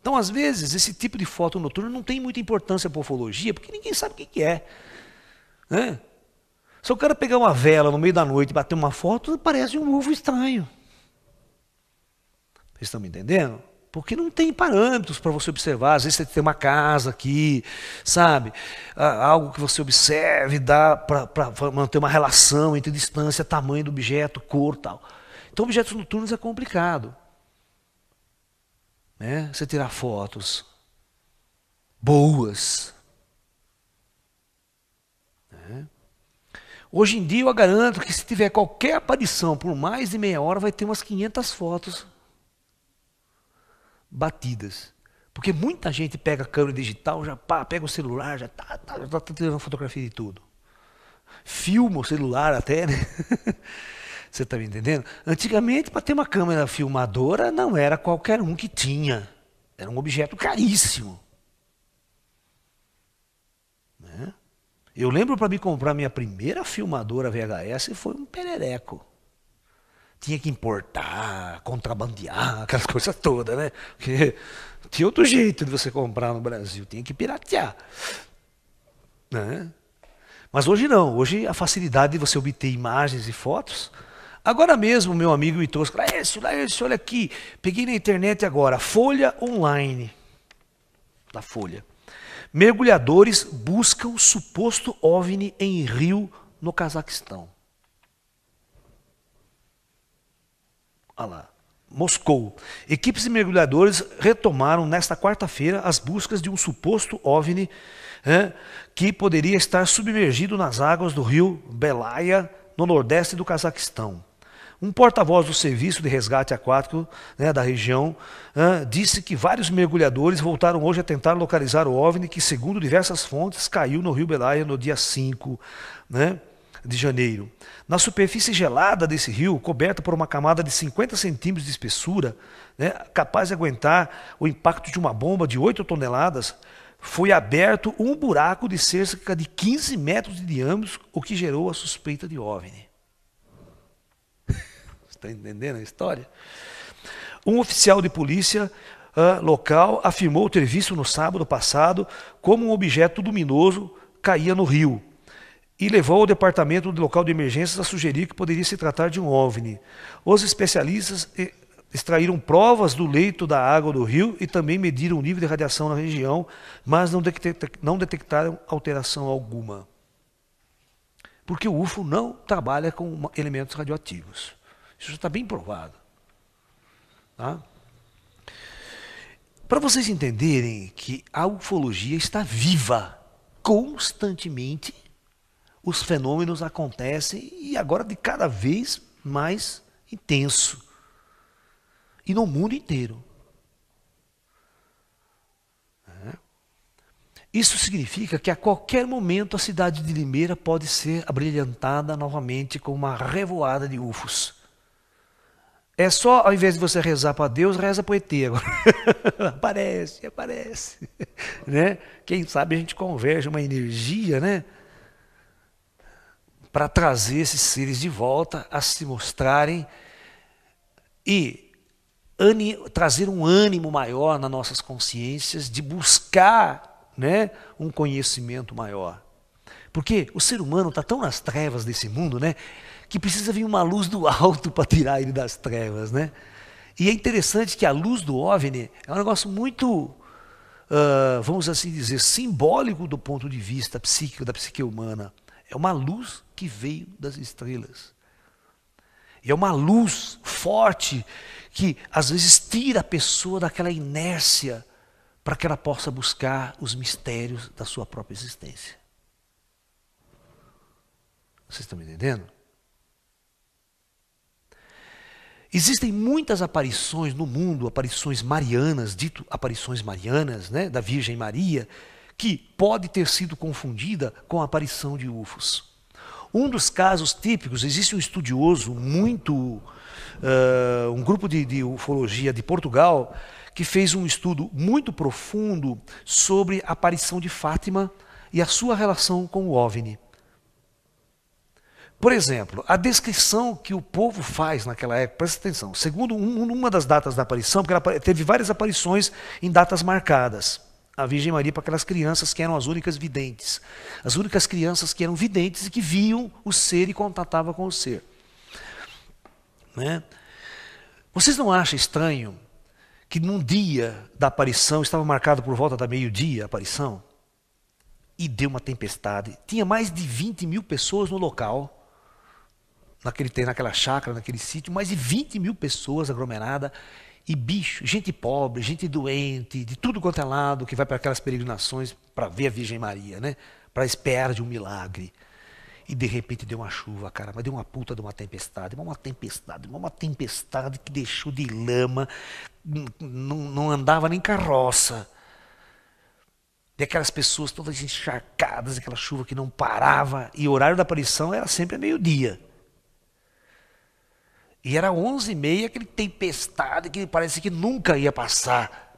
Então, às vezes, esse tipo de foto noturna não tem muita importância para ufologia, porque ninguém sabe o que, que é. Né? Se o cara pegar uma vela no meio da noite e bater uma foto, parece um ovo estranho. Vocês estão me entendendo? Porque não tem parâmetros para você observar. Às vezes você tem uma casa aqui, sabe? Ah, algo que você observe, dá para manter uma relação entre distância, tamanho do objeto, cor tal. Então, objetos noturnos é complicado. Né? Você tirar fotos boas. Né? Hoje em dia, eu garanto que se tiver qualquer aparição por mais de meia hora, vai ter umas 500 fotos batidas. Porque muita gente pega a câmera digital, já pá, pega o celular, já tá, tá, já tá tirando fotografia de tudo. Filma o celular até, né? Você está me entendendo? Antigamente, para ter uma câmera filmadora, não era qualquer um que tinha. Era um objeto caríssimo. Né? Eu lembro para me comprar minha primeira filmadora VHS foi um perereco tinha que importar, contrabandear, aquelas coisas todas, né? Porque tinha outro jeito de você comprar no Brasil, tinha que piratear. Né? Mas hoje não, hoje a facilidade de você obter imagens e fotos. Agora mesmo, meu amigo me trouxe, olha, esse, olha aqui, peguei na internet agora, Folha Online, da Folha. Mergulhadores buscam suposto OVNI em rio no Cazaquistão. Olha lá. Moscou. Equipes de mergulhadores retomaram nesta quarta-feira as buscas de um suposto OVNI que poderia estar submergido nas águas do rio Belaya, no nordeste do Cazaquistão. Um porta-voz do Serviço de Resgate Aquático né, da região disse que vários mergulhadores voltaram hoje a tentar localizar o OVNI que, segundo diversas fontes, caiu no rio Belaya no dia 5. Né? de janeiro. Na superfície gelada desse rio, coberta por uma camada de 50 centímetros de espessura, né, capaz de aguentar o impacto de uma bomba de 8 toneladas, foi aberto um buraco de cerca de 15 metros de diâmetro, o que gerou a suspeita de OVNI. Está entendendo a história? Um oficial de polícia uh, local afirmou ter visto no sábado passado como um objeto luminoso caía no rio e levou o departamento do local de emergências a sugerir que poderia se tratar de um OVNI. Os especialistas eh, extraíram provas do leito da água do rio e também mediram o nível de radiação na região, mas não detectaram alteração alguma. Porque o UFO não trabalha com elementos radioativos. Isso já está bem provado. Tá? Para vocês entenderem que a ufologia está viva constantemente os fenômenos acontecem e agora de cada vez mais intenso. E no mundo inteiro. É. Isso significa que a qualquer momento a cidade de Limeira pode ser abrilhantada novamente com uma revoada de ufos. É só, ao invés de você rezar para Deus, reza para o ET agora. aparece, aparece. Né? Quem sabe a gente converge uma energia, né? para trazer esses seres de volta a se mostrarem e trazer um ânimo maior nas nossas consciências de buscar né, um conhecimento maior. Porque o ser humano está tão nas trevas desse mundo, né? Que precisa vir uma luz do alto para tirar ele das trevas, né? E é interessante que a luz do OVNI é um negócio muito, uh, vamos assim dizer, simbólico do ponto de vista psíquico, da psique humana. É uma luz que veio das estrelas. E é uma luz forte que às vezes tira a pessoa daquela inércia para que ela possa buscar os mistérios da sua própria existência. Vocês estão me entendendo? Existem muitas aparições no mundo, aparições marianas, dito aparições marianas, né, da Virgem Maria, que pode ter sido confundida com a aparição de UFOs. Um dos casos típicos, existe um estudioso muito, uh, um grupo de, de ufologia de Portugal, que fez um estudo muito profundo sobre a aparição de Fátima e a sua relação com o OVNI. Por exemplo, a descrição que o povo faz naquela época, presta atenção, segundo um, uma das datas da aparição, porque ela teve várias aparições em datas marcadas a Virgem Maria para aquelas crianças que eram as únicas videntes. As únicas crianças que eram videntes e que viam o ser e contatavam com o ser. Né? Vocês não acham estranho que num dia da aparição, estava marcado por volta da meio-dia a aparição, e deu uma tempestade. Tinha mais de 20 mil pessoas no local, naquele, naquela chácara, naquele sítio, mais de 20 mil pessoas aglomeradas, e bicho, gente pobre, gente doente, de tudo quanto é lado, que vai para aquelas peregrinações para ver a Virgem Maria, né? Para esperar de um milagre. E de repente deu uma chuva, cara, mas deu uma puta de uma tempestade, uma tempestade, uma tempestade que deixou de lama, não, não andava nem carroça. E aquelas pessoas todas encharcadas, aquela chuva que não parava, e o horário da aparição era sempre meio-dia. E era 11h30, aquele tempestade que parece que nunca ia passar.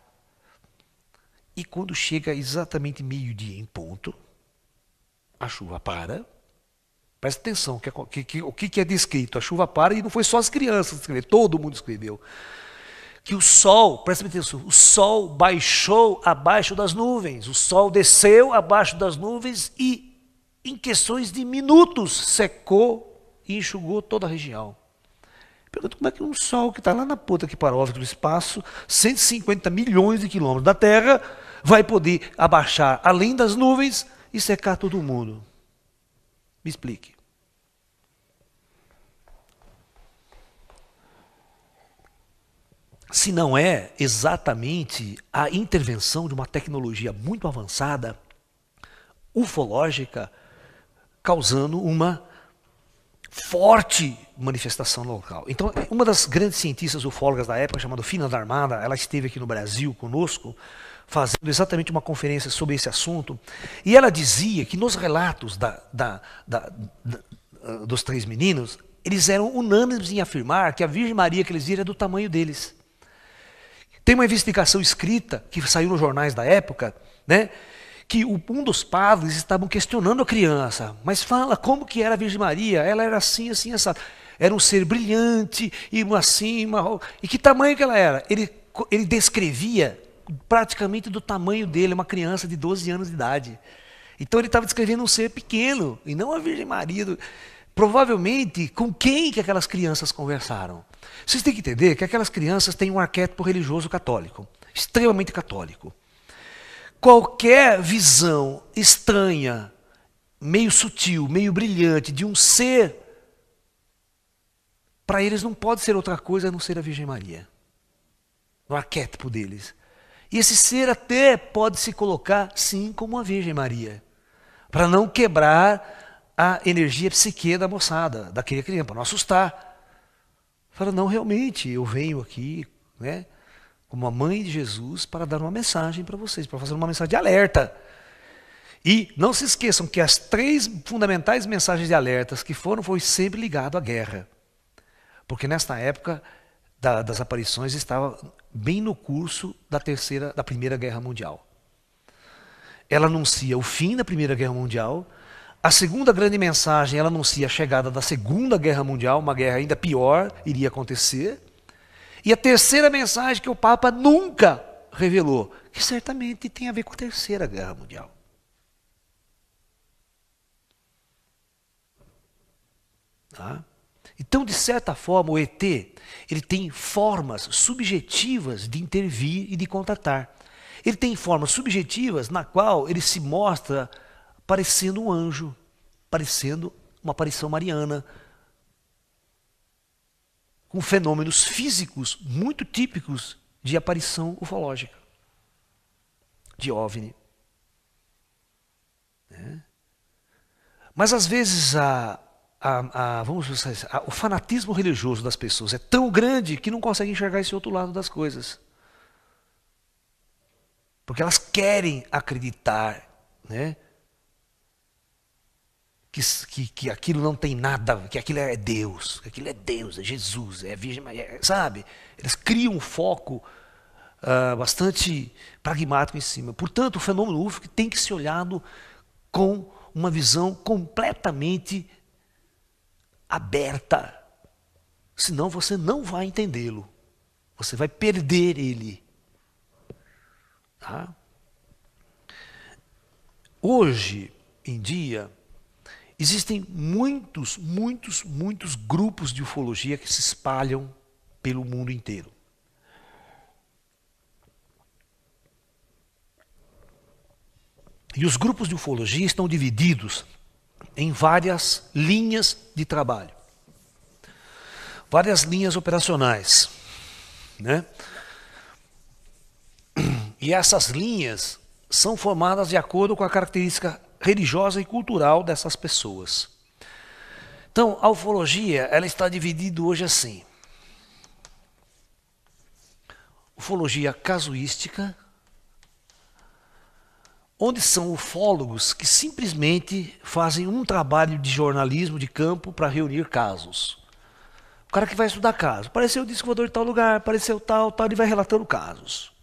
E quando chega exatamente meio-dia em ponto, a chuva para. Presta atenção, que, é que, que, o que, que é descrito? A chuva para e não foi só as crianças que escreveram, todo mundo escreveu. Que o sol, presta atenção, o sol baixou abaixo das nuvens, o sol desceu abaixo das nuvens e, em questões de minutos, secou e enxugou toda a região. Pergunto como é que um sol que está lá na ponta que parófica do espaço, 150 milhões de quilômetros da Terra, vai poder abaixar além das nuvens e secar todo mundo. Me explique. Se não é exatamente a intervenção de uma tecnologia muito avançada, ufológica, causando uma forte manifestação local. Então, uma das grandes cientistas ufólogas da época, chamada Fina da Armada, ela esteve aqui no Brasil conosco, fazendo exatamente uma conferência sobre esse assunto, e ela dizia que nos relatos da, da, da, ah, dos três meninos, eles eram unânimes em afirmar que a Virgem Maria que eles viram era é do tamanho deles. Tem uma investigação escrita que saiu nos jornais da época, né, que um dos padres estavam questionando a criança. Mas fala, como que era a Virgem Maria? Ela era assim, assim, essa. Assim, era um ser brilhante, e assim, uma... e que tamanho que ela era? Ele, ele descrevia praticamente do tamanho dele, uma criança de 12 anos de idade. Então ele estava descrevendo um ser pequeno, e não a Virgem Maria. Provavelmente, com quem que aquelas crianças conversaram? Vocês têm que entender que aquelas crianças têm um arquétipo religioso católico, extremamente católico qualquer visão estranha, meio sutil, meio brilhante de um ser, para eles não pode ser outra coisa a não ser a Virgem Maria, no arquétipo deles. E esse ser até pode se colocar, sim, como a Virgem Maria, para não quebrar a energia psique da moçada, daquele criança, para não assustar. Fala, não, realmente, eu venho aqui, né? como a mãe de Jesus, para dar uma mensagem para vocês, para fazer uma mensagem de alerta. E não se esqueçam que as três fundamentais mensagens de alertas que foram foi sempre ligado à guerra. Porque nesta época da, das aparições estava bem no curso da terceira da Primeira Guerra Mundial. Ela anuncia o fim da Primeira Guerra Mundial, a segunda grande mensagem, ela anuncia a chegada da Segunda Guerra Mundial, uma guerra ainda pior iria acontecer. E a terceira mensagem que o Papa nunca revelou, que certamente tem a ver com a Terceira Guerra Mundial. Tá? Então, de certa forma, o ET ele tem formas subjetivas de intervir e de contratar. Ele tem formas subjetivas na qual ele se mostra parecendo um anjo, parecendo uma aparição mariana, com fenômenos físicos muito típicos de aparição ufológica, de OVNI. Né? Mas às vezes a, a, a, vamos dizer, é, o fanatismo religioso das pessoas é tão grande que não conseguem enxergar esse outro lado das coisas. Porque elas querem acreditar né, que, que, que aquilo não tem nada, que aquilo é Deus, que aquilo é Deus, é Jesus, é Virgem Maria, é, sabe? Eles criam um foco uh, bastante pragmático em cima. Portanto, o fenômeno UFO tem que ser olhado com uma visão completamente aberta. Senão você não vai entendê-lo. Você vai perder ele. Tá? Hoje em dia, Existem muitos, muitos, muitos grupos de ufologia que se espalham pelo mundo inteiro. E os grupos de ufologia estão divididos em várias linhas de trabalho, várias linhas operacionais. Né? E essas linhas são formadas de acordo com a característica religiosa e cultural dessas pessoas. Então, a ufologia ela está dividida hoje assim. Ufologia casuística, onde são ufólogos que simplesmente fazem um trabalho de jornalismo de campo para reunir casos. O cara que vai estudar casos. Apareceu o disco voador de tal lugar, apareceu tal, tal, ele vai relatando casos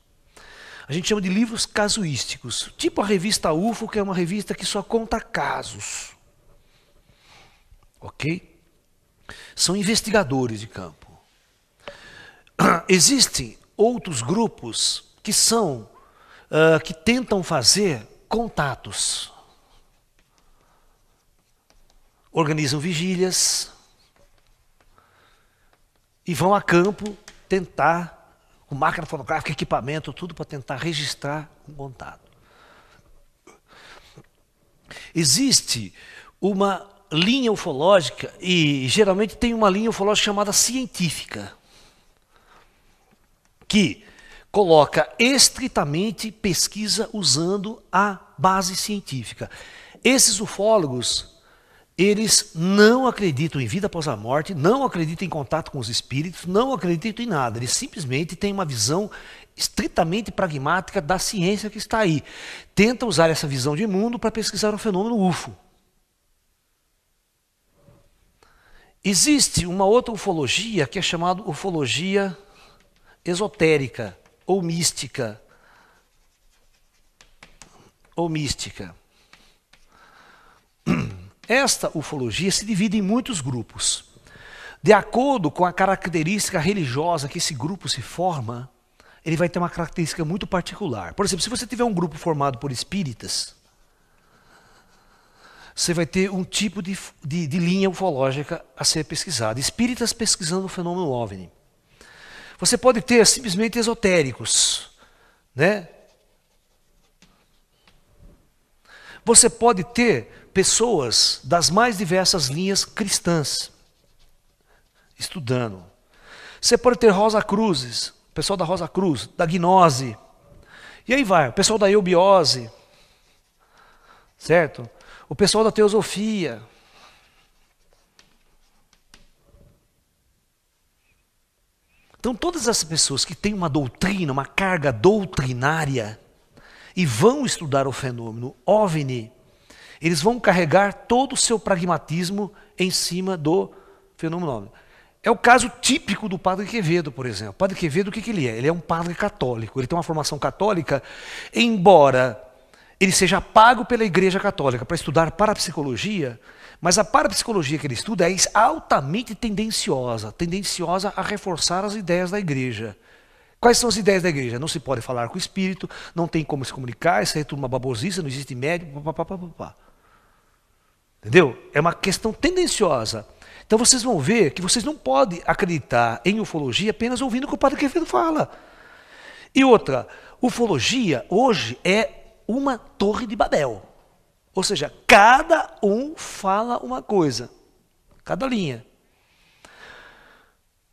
a gente chama de livros casuísticos, tipo a revista UFO, que é uma revista que só conta casos. Ok? São investigadores de campo. Existem outros grupos que são, uh, que tentam fazer contatos. Organizam vigílias e vão a campo tentar com máquina fonográfica, equipamento, tudo para tentar registrar um contato. Existe uma linha ufológica, e geralmente tem uma linha ufológica chamada científica, que coloca estritamente pesquisa usando a base científica. Esses ufólogos eles não acreditam em vida após a morte, não acreditam em contato com os espíritos, não acreditam em nada. Eles simplesmente têm uma visão estritamente pragmática da ciência que está aí. Tenta usar essa visão de mundo para pesquisar o fenômeno UFO. Existe uma outra ufologia que é chamada ufologia esotérica ou mística. Ou mística. Esta ufologia se divide em muitos grupos. De acordo com a característica religiosa que esse grupo se forma, ele vai ter uma característica muito particular. Por exemplo, se você tiver um grupo formado por espíritas, você vai ter um tipo de, de, de linha ufológica a ser pesquisada. Espíritas pesquisando o fenômeno OVNI. Você pode ter simplesmente esotéricos, né? Você pode ter pessoas das mais diversas linhas cristãs estudando. Você pode ter Rosa Cruzes, pessoal da Rosa Cruz, da Gnose. E aí vai, o pessoal da Eubiose, certo? O pessoal da Teosofia. Então, todas essas pessoas que têm uma doutrina, uma carga doutrinária, e vão estudar o fenômeno OVNI, eles vão carregar todo o seu pragmatismo em cima do fenômeno. É o caso típico do padre Quevedo, por exemplo. O padre Quevedo, o que, que ele é? Ele é um padre católico. Ele tem uma formação católica, embora ele seja pago pela Igreja Católica para estudar parapsicologia, mas a parapsicologia que ele estuda é altamente tendenciosa tendenciosa a reforçar as ideias da Igreja. Quais são as ideias da igreja? Não se pode falar com o espírito, não tem como se comunicar, isso é tudo uma babosice, não existe médico, pá, pá, pá, pá. Entendeu? É uma questão tendenciosa. Então vocês vão ver que vocês não podem acreditar em ufologia apenas ouvindo o que o padre Quevedo fala. E outra, ufologia hoje é uma torre de Babel. Ou seja, cada um fala uma coisa, cada linha.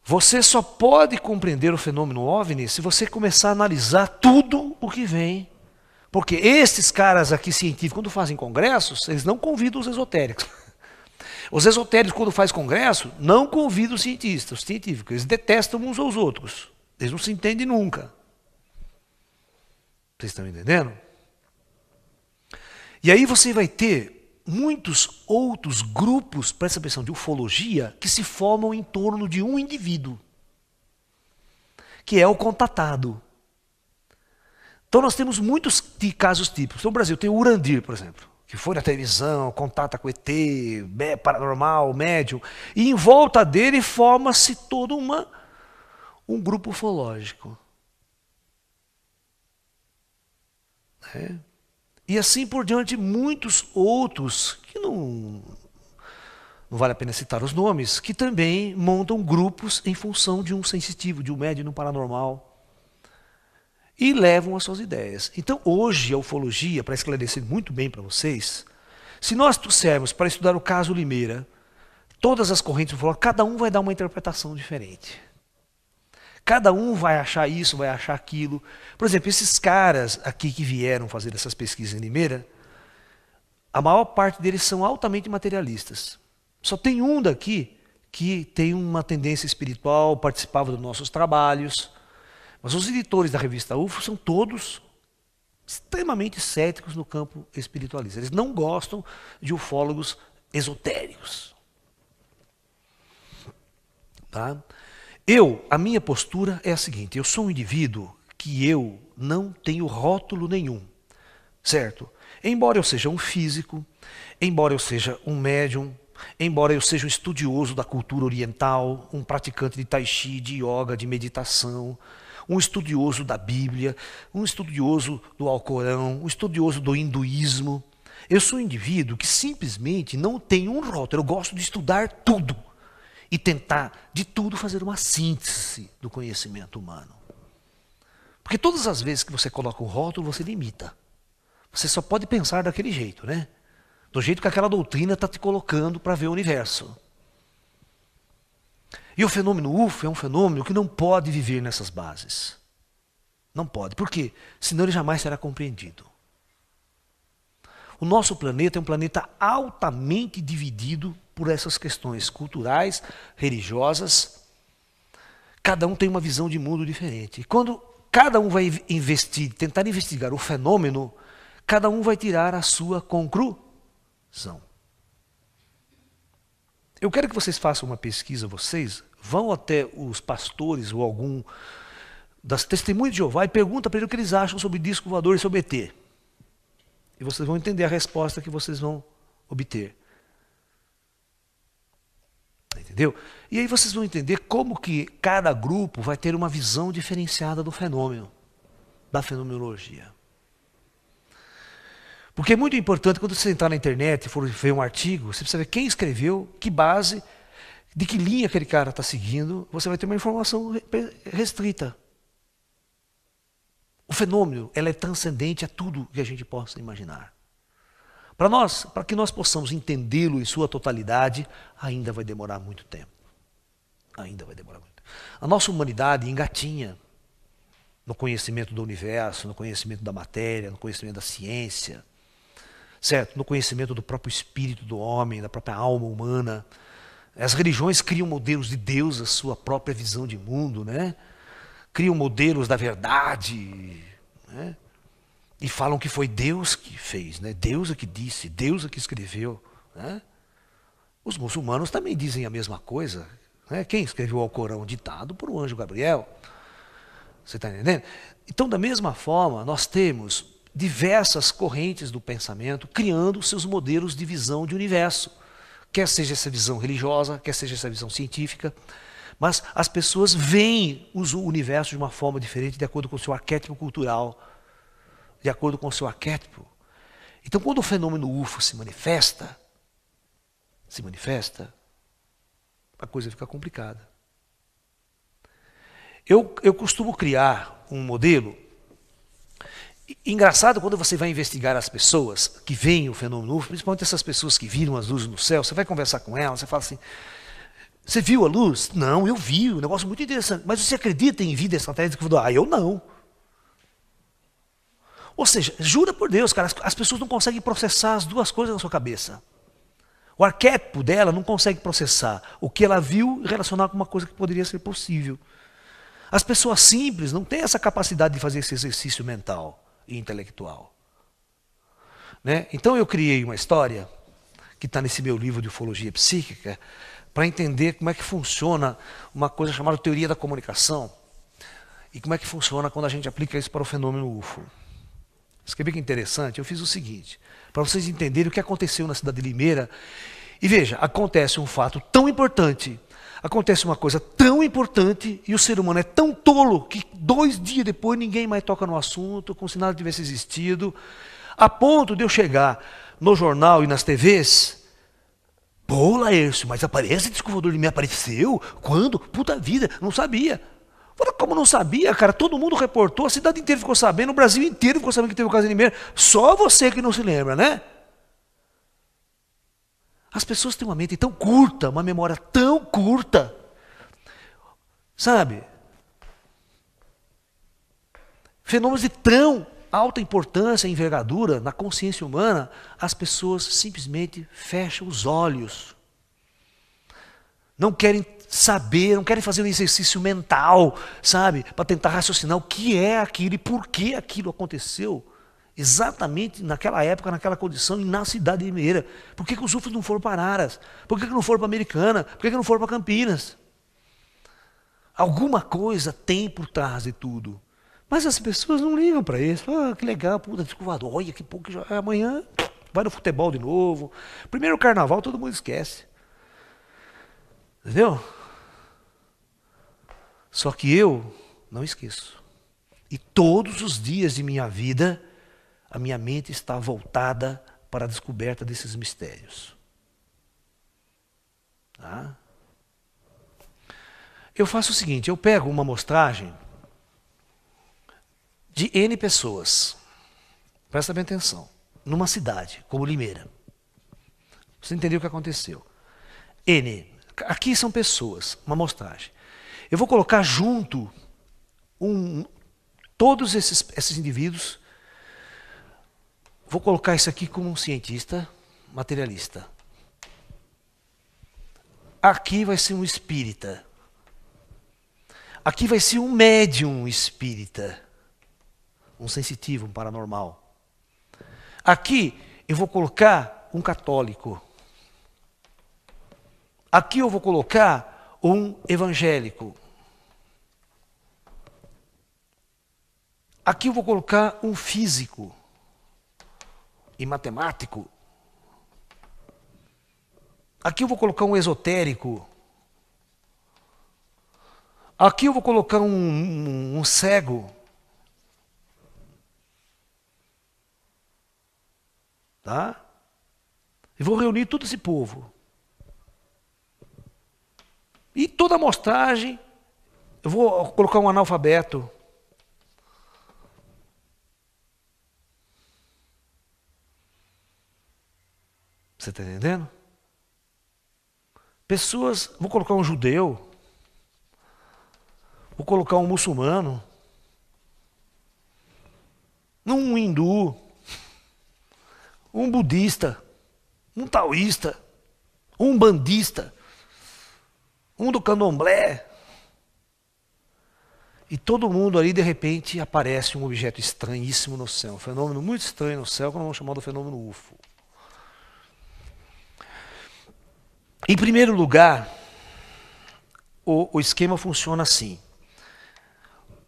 Você só pode compreender o fenômeno OVNI se você começar a analisar tudo o que vem porque esses caras aqui científicos, quando fazem congressos, eles não convidam os esotéricos. Os esotéricos, quando fazem congresso, não convidam os cientistas, os científicos. Eles detestam uns aos outros. Eles não se entendem nunca. Vocês estão entendendo? E aí você vai ter muitos outros grupos, presta atenção, de ufologia, que se formam em torno de um indivíduo, que é o contatado. Então nós temos muitos casos típicos. No então, Brasil tem o Urandir, por exemplo, que foi na televisão, contata com ET, paranormal, médio, e em volta dele forma-se todo uma, um grupo ufológico. Né? E assim por diante, muitos outros, que não, não vale a pena citar os nomes, que também montam grupos em função de um sensitivo, de um médio de um paranormal e levam as suas ideias. Então, hoje, a ufologia, para esclarecer muito bem para vocês, se nós trouxermos para estudar o caso Limeira, todas as correntes ufológicas, cada um vai dar uma interpretação diferente. Cada um vai achar isso, vai achar aquilo. Por exemplo, esses caras aqui que vieram fazer essas pesquisas em Limeira, a maior parte deles são altamente materialistas. Só tem um daqui que tem uma tendência espiritual, participava dos nossos trabalhos, mas os editores da revista UFO são todos extremamente céticos no campo espiritualista. Eles não gostam de ufólogos esotéricos. Tá? Eu, a minha postura é a seguinte: eu sou um indivíduo que eu não tenho rótulo nenhum, certo? Embora eu seja um físico, embora eu seja um médium, embora eu seja um estudioso da cultura oriental, um praticante de tai chi, de yoga, de meditação, um estudioso da Bíblia, um estudioso do Alcorão, um estudioso do hinduísmo. Eu sou um indivíduo que simplesmente não tem um rótulo. Eu gosto de estudar tudo e tentar, de tudo, fazer uma síntese do conhecimento humano. Porque todas as vezes que você coloca um rótulo, você limita. Você só pode pensar daquele jeito, né? Do jeito que aquela doutrina está te colocando para ver o universo. E o fenômeno UFO é um fenômeno que não pode viver nessas bases. Não pode. Por quê? Senão ele jamais será compreendido. O nosso planeta é um planeta altamente dividido por essas questões culturais, religiosas. Cada um tem uma visão de mundo diferente. E quando cada um vai investir, tentar investigar o fenômeno, cada um vai tirar a sua conclusão. Eu quero que vocês façam uma pesquisa, vocês vão até os pastores ou algum das testemunhas de Jeová e pergunta para eles o que eles acham sobre disco voador e sobre ET. E vocês vão entender a resposta que vocês vão obter. Entendeu? E aí vocês vão entender como que cada grupo vai ter uma visão diferenciada do fenômeno, da fenomenologia. Porque é muito importante quando você entrar na internet e for ver um artigo, você precisa ver quem escreveu, que base, de que linha aquele cara está seguindo, você vai ter uma informação restrita. O fenômeno ela é transcendente a tudo que a gente possa imaginar. Para nós, para que nós possamos entendê-lo em sua totalidade, ainda vai demorar muito tempo. Ainda vai demorar muito. A nossa humanidade engatinha no conhecimento do universo, no conhecimento da matéria, no conhecimento da ciência, certo? No conhecimento do próprio espírito do homem, da própria alma humana. As religiões criam modelos de Deus, a sua própria visão de mundo, né? Criam modelos da verdade, né? E falam que foi Deus que fez, né? Deus é que disse, Deus é que escreveu, né? Os muçulmanos também dizem a mesma coisa. Né? Quem escreveu o Alcorão? Ditado por o anjo Gabriel. Você está entendendo? Então, da mesma forma, nós temos diversas correntes do pensamento, criando seus modelos de visão de universo. Quer seja essa visão religiosa, quer seja essa visão científica, mas as pessoas veem o universo de uma forma diferente de acordo com o seu arquétipo cultural, de acordo com o seu arquétipo. Então, quando o fenômeno UFO se manifesta, se manifesta, a coisa fica complicada. Eu, eu costumo criar um modelo Engraçado quando você vai investigar as pessoas que veem o fenômeno UFO, principalmente essas pessoas que viram as luzes no céu, você vai conversar com elas, você fala assim: Você viu a luz? Não, eu vi, um negócio muito interessante. Mas você acredita em vida extraterrestre? Ah, eu não. Ou seja, jura por Deus, cara, as pessoas não conseguem processar as duas coisas na sua cabeça. O arquétipo dela não consegue processar o que ela viu e relacionar com uma coisa que poderia ser possível. As pessoas simples não têm essa capacidade de fazer esse exercício mental e intelectual. Né? Então eu criei uma história que está nesse meu livro de ufologia psíquica para entender como é que funciona uma coisa chamada teoria da comunicação e como é que funciona quando a gente aplica isso para o fenômeno UFO. Isso que é interessante, eu fiz o seguinte, para vocês entenderem o que aconteceu na cidade de Limeira. E veja, acontece um fato tão importante acontece uma coisa tão importante e o ser humano é tão tolo que dois dias depois ninguém mais toca no assunto, como se nada tivesse existido, a ponto de eu chegar no jornal e nas TVs. Pô, Laércio, mas aparece desculpador de me apareceu? Quando? Puta vida, não sabia. como não sabia, cara? Todo mundo reportou, a cidade inteira ficou sabendo, o Brasil inteiro ficou sabendo que teve o caso de Limeira. Só você que não se lembra, né? As pessoas têm uma mente tão curta, uma memória tão curta. Sabe? Fenômenos de tão alta importância e envergadura na consciência humana, as pessoas simplesmente fecham os olhos. Não querem saber, não querem fazer um exercício mental, sabe? Para tentar raciocinar o que é aquilo e por que aquilo aconteceu exatamente naquela época, naquela condição, e na cidade de Meira. Por que, que os UFOs não foram para Araras? Por que, que não foram para Americana? Por que, que não foram para Campinas? Alguma coisa tem por trás de tudo. Mas as pessoas não ligam para isso. Ah, que legal, puta, desculpa, Olha, que pouco já... amanhã vai no futebol de novo. Primeiro carnaval todo mundo esquece. Entendeu? Só que eu não esqueço. E todos os dias de minha vida a minha mente está voltada para a descoberta desses mistérios. Tá? Eu faço o seguinte: eu pego uma amostragem de N pessoas, presta bem atenção, numa cidade como Limeira. Você entendeu o que aconteceu? N. Aqui são pessoas, uma amostragem. Eu vou colocar junto um, todos esses, esses indivíduos Vou colocar isso aqui como um cientista materialista. Aqui vai ser um espírita. Aqui vai ser um médium espírita. Um sensitivo, um paranormal. Aqui eu vou colocar um católico. Aqui eu vou colocar um evangélico. Aqui eu vou colocar um físico e matemático. Aqui eu vou colocar um esotérico. Aqui eu vou colocar um, um, um cego. Tá? E vou reunir todo esse povo. E toda a amostragem, eu vou colocar um analfabeto. Você está entendendo? Pessoas, vou colocar um judeu, vou colocar um muçulmano, um hindu, um budista, um taoísta, um bandista, um do candomblé. E todo mundo ali, de repente, aparece um objeto estranhíssimo no céu. Um fenômeno muito estranho no céu, que nós vamos chamar de fenômeno UFO. Em primeiro lugar, o, o esquema funciona assim.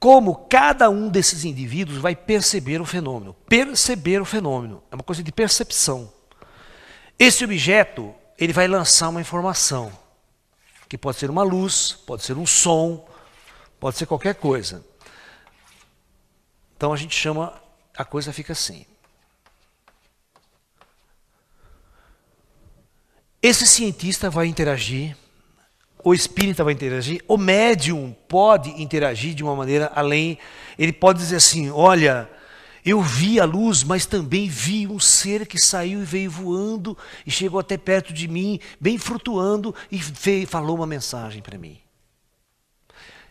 Como cada um desses indivíduos vai perceber o fenômeno. Perceber o fenômeno é uma coisa de percepção. Esse objeto, ele vai lançar uma informação, que pode ser uma luz, pode ser um som, pode ser qualquer coisa. Então a gente chama, a coisa fica assim. Esse cientista vai interagir, o espírita vai interagir, o médium pode interagir de uma maneira além. Ele pode dizer assim: olha. Eu vi a luz, mas também vi um ser que saiu e veio voando e chegou até perto de mim, bem flutuando, e veio, falou uma mensagem para mim.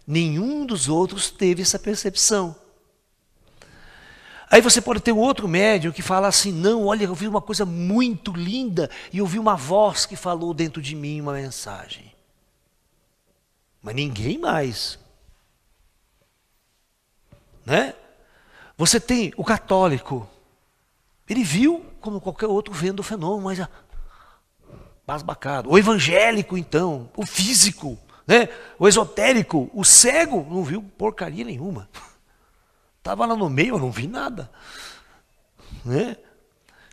Nenhum dos outros teve essa percepção. Aí você pode ter outro médium que fala assim: não, olha, eu vi uma coisa muito linda e eu vi uma voz que falou dentro de mim uma mensagem. Mas ninguém mais. Né? Você tem o católico. Ele viu como qualquer outro vendo o fenômeno, mas basbacado. O evangélico, então, o físico, né? o esotérico, o cego, não viu porcaria nenhuma. Estava lá no meio, eu não vi nada. Né?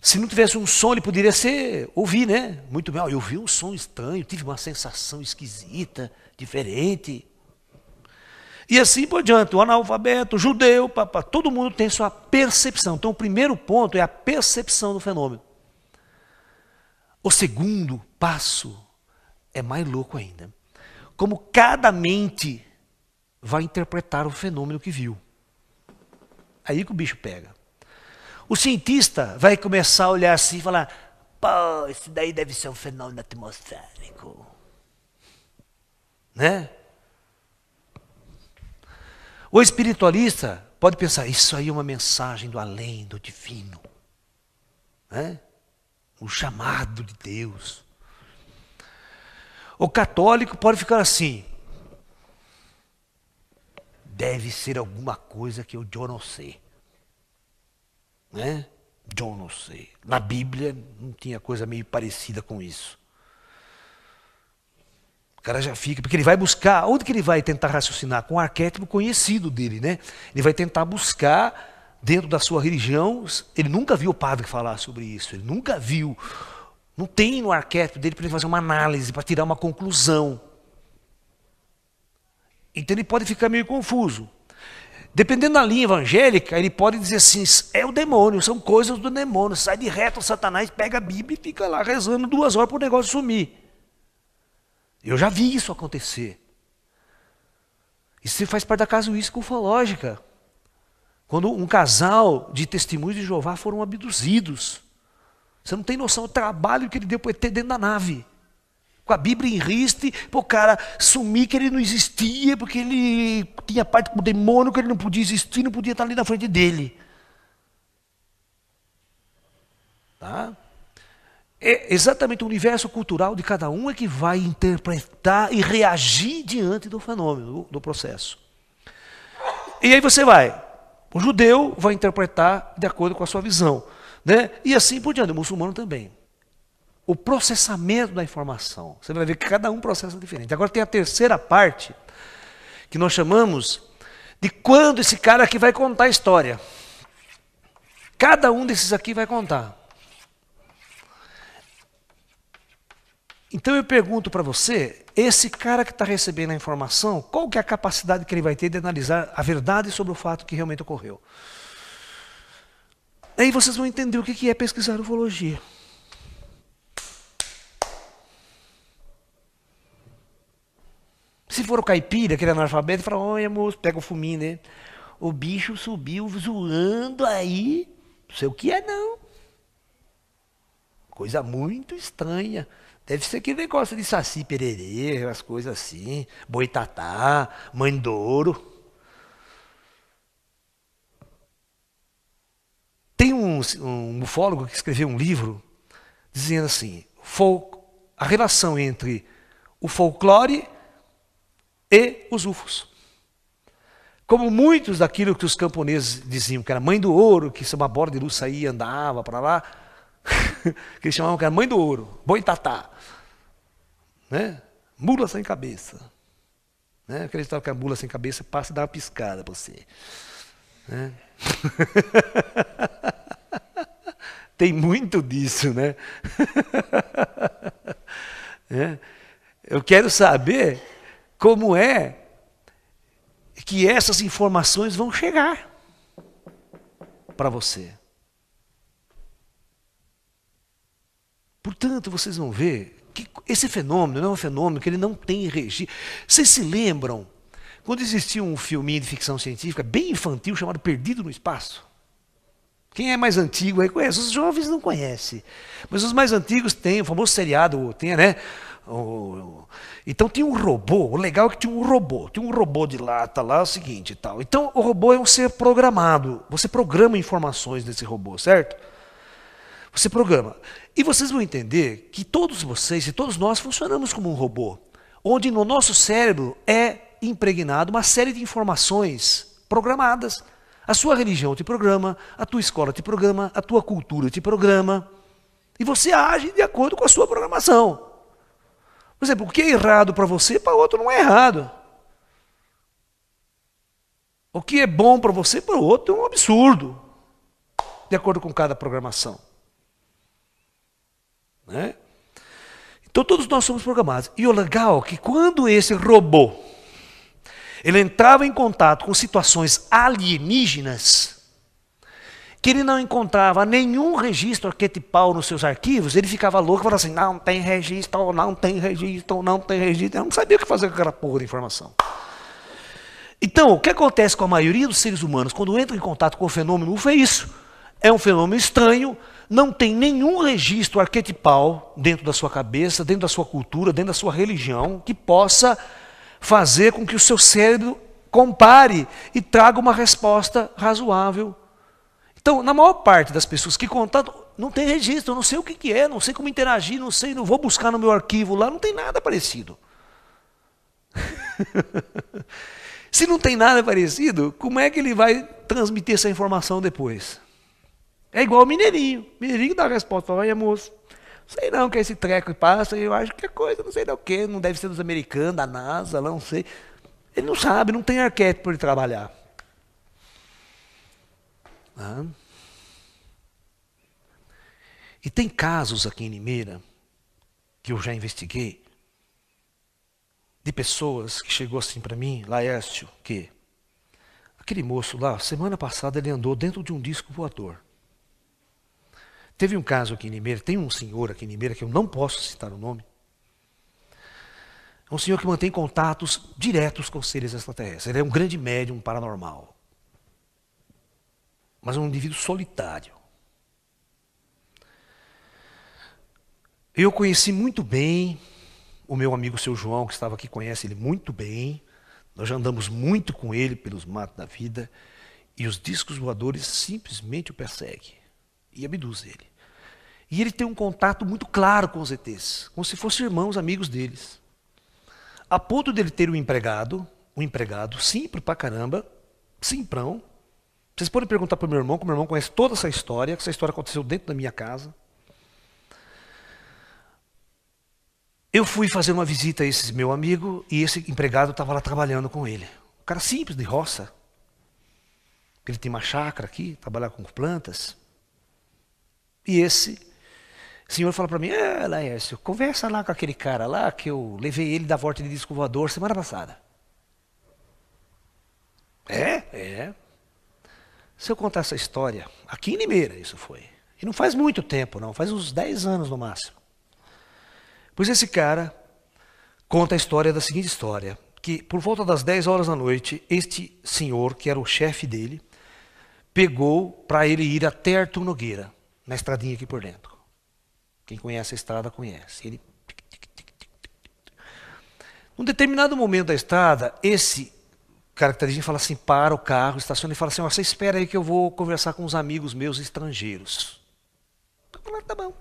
Se não tivesse um som, ele poderia ser ouvir, né? Muito bem, eu vi um som estranho, tive uma sensação esquisita, diferente. E assim por diante, o analfabeto, o judeu, papá, todo mundo tem sua percepção. Então, o primeiro ponto é a percepção do fenômeno. O segundo passo é mais louco ainda. Como cada mente vai interpretar o fenômeno que viu. Aí que o bicho pega. O cientista vai começar a olhar assim e falar: pô, isso daí deve ser um fenômeno atmosférico. Né? O espiritualista pode pensar: isso aí é uma mensagem do além, do divino. Né? O chamado de Deus. O católico pode ficar assim: deve ser alguma coisa que eu não sei. Né? John não sei. Na Bíblia não tinha coisa meio parecida com isso. O cara já fica, porque ele vai buscar, onde que ele vai tentar raciocinar? Com o arquétipo conhecido dele, né? Ele vai tentar buscar dentro da sua religião, ele nunca viu o padre falar sobre isso, ele nunca viu. Não tem no arquétipo dele para ele fazer uma análise, para tirar uma conclusão. Então ele pode ficar meio confuso. Dependendo da linha evangélica, ele pode dizer assim: é o demônio, são coisas do demônio. Sai de reto, Satanás pega a Bíblia e fica lá rezando duas horas para o negócio sumir. Eu já vi isso acontecer. Isso faz parte da casuística ufológica. Quando um casal de testemunhos de Jeová foram abduzidos. Você não tem noção do trabalho que ele deu para ter dentro da nave com a Bíblia em riste, para o cara sumir que ele não existia, porque ele tinha parte com o demônio, que ele não podia existir, não podia estar ali na frente dele. Tá? É exatamente o universo cultural de cada um é que vai interpretar e reagir diante do fenômeno, do processo. E aí você vai. O judeu vai interpretar de acordo com a sua visão. Né? E assim por diante, o muçulmano também o processamento da informação. Você vai ver que cada um processa diferente. Agora tem a terceira parte, que nós chamamos de quando esse cara aqui vai contar a história. Cada um desses aqui vai contar. Então eu pergunto para você, esse cara que está recebendo a informação, qual que é a capacidade que ele vai ter de analisar a verdade sobre o fato que realmente ocorreu? Aí vocês vão entender o que é pesquisar ufologia. Se for o caipira, aquele analfabeto, fala, olha moço, pega o fuminho né O bicho subiu zoando aí, não sei o que é não. Coisa muito estranha. Deve ser aquele negócio de saci pererê, as coisas assim, boitatá, mãe douro. Tem um, um ufólogo que escreveu um livro dizendo assim, a relação entre o folclore e os UFOs. Como muitos daquilo que os camponeses diziam que era mãe do ouro, que uma borda de luz saía, andava para lá, que eles chamavam que era mãe do ouro, boitatá, né? mula sem cabeça. Né? Acreditava que a mula sem cabeça passa e dá uma piscada para você. Né? Tem muito disso, né? é. Eu quero saber como é que essas informações vão chegar para você. Portanto, vocês vão ver que esse fenômeno não é um fenômeno que ele não tem registro. Vocês se lembram quando existia um filminho de ficção científica bem infantil chamado Perdido no Espaço? Quem é mais antigo aí conhece, os jovens não conhecem. Mas os mais antigos têm o famoso seriado, tem, né? Então tinha um robô, o legal é que tinha um robô, tinha um robô de lata lá, tá é o seguinte e tal. Então o robô é um ser programado, você programa informações desse robô, certo? Você programa. E vocês vão entender que todos vocês e todos nós funcionamos como um robô, onde no nosso cérebro é impregnado uma série de informações programadas. A sua religião te programa, a tua escola te programa, a tua cultura te programa. E você age de acordo com a sua programação. É Por exemplo, o que é errado para você, para outro não é errado. O que é bom para você, para o outro é um absurdo, de acordo com cada programação. Né? Então todos nós somos programados. E o legal é que quando esse robô ele entrava em contato com situações alienígenas, que ele não encontrava nenhum registro arquetipal nos seus arquivos, ele ficava louco e falava assim: não tem registro, não tem registro, não tem registro. Ele não sabia o que fazer com aquela porra de informação. Então, o que acontece com a maioria dos seres humanos quando entram em contato com o fenômeno UFO é isso. É um fenômeno estranho, não tem nenhum registro arquetipal dentro da sua cabeça, dentro da sua cultura, dentro da sua religião, que possa fazer com que o seu cérebro compare e traga uma resposta razoável então, na maior parte das pessoas que contatam, não tem registro, não sei o que, que é, não sei como interagir, não sei, não vou buscar no meu arquivo lá, não tem nada parecido. Se não tem nada parecido, como é que ele vai transmitir essa informação depois? É igual o Mineirinho. Mineirinho dá a resposta, fala, moço, sei não que é esse treco que passa, eu acho que é coisa, não sei da o quê, não deve ser dos americanos, da NASA, lá, não sei. Ele não sabe, não tem arquétipo para ele trabalhar. E tem casos aqui em Limeira, que eu já investiguei, de pessoas que chegou assim para mim, Laércio, que aquele moço lá, semana passada ele andou dentro de um disco voador. Teve um caso aqui em Limeira, tem um senhor aqui em Limeira que eu não posso citar o nome. É um senhor que mantém contatos diretos com seres extraterrestres. Ele é um grande médium paranormal mas um indivíduo solitário. Eu conheci muito bem o meu amigo seu João, que estava aqui, conhece ele muito bem. Nós já andamos muito com ele pelos matos da vida. E os discos voadores simplesmente o perseguem e abduzem ele. E ele tem um contato muito claro com os ETs, como se fossem irmãos, amigos deles. A ponto dele ter um empregado, um empregado simples pra caramba, simprão, vocês podem perguntar para o meu irmão, que o meu irmão conhece toda essa história, que essa história aconteceu dentro da minha casa. Eu fui fazer uma visita a esse meu amigo e esse empregado estava lá trabalhando com ele. Um cara simples, de roça. Ele tem uma chácara aqui, trabalha com plantas. E esse senhor fala para mim, ah, Laércio, conversa lá com aquele cara lá que eu levei ele da volta de disco voador semana passada. É, é, se eu contar essa história, aqui em Limeira isso foi. E não faz muito tempo, não, faz uns 10 anos no máximo. Pois esse cara conta a história da seguinte história, que por volta das 10 horas da noite, este senhor, que era o chefe dele, pegou para ele ir até Arthur Nogueira, na estradinha aqui por dentro. Quem conhece a estrada conhece. Ele... Num determinado momento da estrada, esse cara que tá dirigindo fala assim, para o carro, estaciona e fala assim, você espera aí que eu vou conversar com uns amigos meus estrangeiros. Falo, ah, tá bom.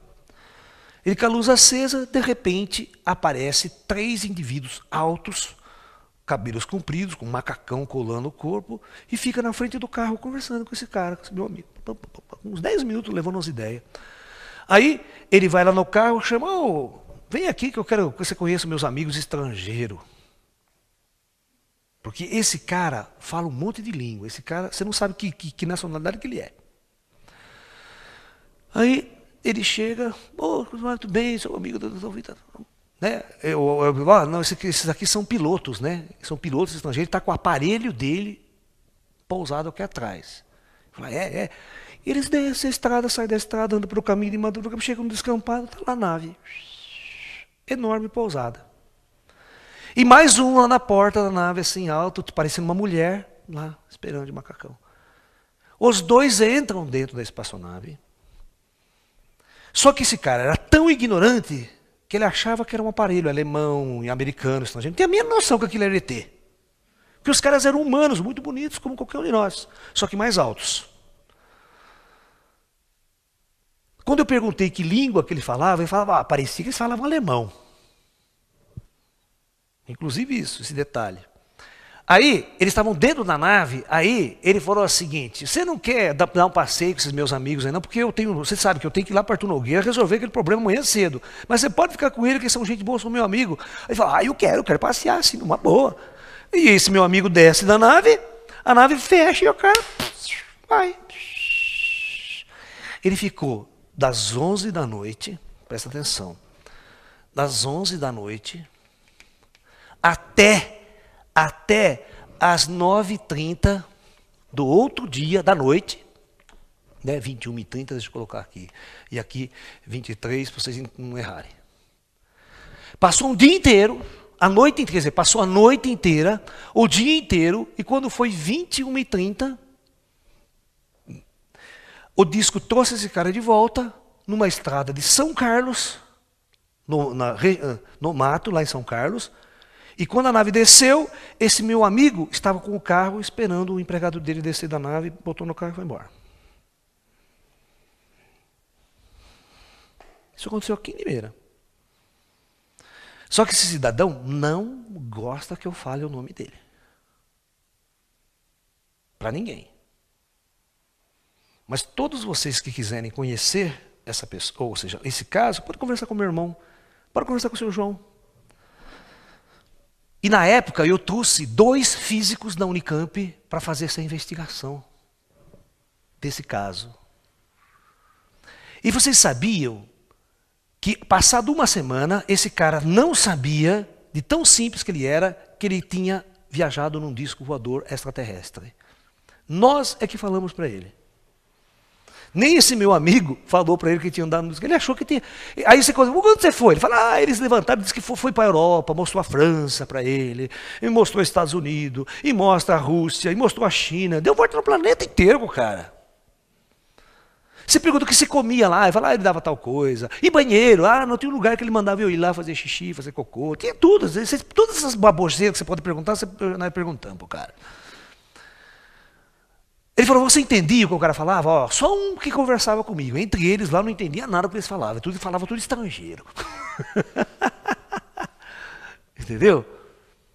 Ele com a luz acesa, de repente aparece três indivíduos altos, cabelos compridos, com macacão colando o corpo, e fica na frente do carro conversando com esse cara, com esse meu amigo. Uns dez minutos levando as ideias. Aí ele vai lá no carro, chama, oh, vem aqui que eu quero que você conheça meus amigos estrangeiros. Porque esse cara fala um monte de língua. Esse cara, você não sabe que, que, que nacionalidade que ele é. Aí ele chega, ô, oh, tudo bem, sou amigo do doutor Vitor. Né? Eu, eu, ah, não, esses aqui são pilotos, né? São pilotos estrangeiros, está com o aparelho dele pousado aqui atrás. Fala, é, é. Eles descem a estrada, saem da estrada, andam para o caminho de madrugada, chegam no descampado, está lá a nave. Enorme pousada. E mais um lá na porta da nave, assim, alto, parecendo uma mulher, lá, esperando de macacão. Os dois entram dentro da espaçonave. Só que esse cara era tão ignorante que ele achava que era um aparelho alemão, americano, estrangeiro. Não tinha a mínima noção que aquilo era ET. Porque os caras eram humanos, muito bonitos, como qualquer um de nós, só que mais altos. Quando eu perguntei que língua que ele falava, ele falava, ah, parecia que eles falavam alemão. Inclusive isso, esse detalhe. Aí, eles estavam dentro da nave, aí ele falou o seguinte: você não quer dar um passeio com esses meus amigos aí, não, porque eu tenho. Você sabe que eu tenho que ir lá para Arthur Nogueira resolver aquele problema amanhã cedo. Mas você pode ficar com ele, que são gente boa, são meu amigo. Aí ele fala, ah, eu quero, eu quero passear, assim, numa boa. E esse meu amigo desce da nave, a nave fecha e o cara vai. Ele ficou das 11 da noite, presta atenção, das 11 da noite até, até às 9h30 do outro dia da noite, né, 21h30, deixa eu colocar aqui, e aqui 23, para vocês não errarem. Passou um dia inteiro, a noite inteira, quer dizer, passou a noite inteira, o dia inteiro, e quando foi 21h30, o disco trouxe esse cara de volta numa estrada de São Carlos, no, na, ah, no mato, lá em São Carlos, e quando a nave desceu, esse meu amigo estava com o carro esperando o empregado dele descer da nave, botou no carro e foi embora. Isso aconteceu aqui em Limeira. Só que esse cidadão não gosta que eu fale o nome dele. Para ninguém. Mas todos vocês que quiserem conhecer essa pessoa, ou seja, esse caso, pode conversar com meu irmão, pode conversar com o seu João, e na época eu trouxe dois físicos da Unicamp para fazer essa investigação desse caso. E vocês sabiam que, passado uma semana, esse cara não sabia, de tão simples que ele era, que ele tinha viajado num disco voador extraterrestre. Nós é que falamos para ele. Nem esse meu amigo falou para ele que tinha andado no Ele achou que tinha. Aí você quando você foi? Ele fala, ah, eles levantaram, disse que foi, foi para a Europa, mostrou a França para ele, e mostrou os Estados Unidos, e mostra a Rússia, e mostrou a China. Deu volta no planeta inteiro, cara. Você pergunta o que se comia lá, e fala, ah, ele dava tal coisa. E banheiro, ah, não tinha lugar que ele mandava eu ir lá fazer xixi, fazer cocô. Tinha tudo. Todas essas baboseiras que você pode perguntar, você não é perguntando, cara. Ele falou, você entendia o que o cara falava? Ó, só um que conversava comigo. Entre eles lá não entendia nada do que eles falavam. Tudo, falava tudo estrangeiro. Entendeu?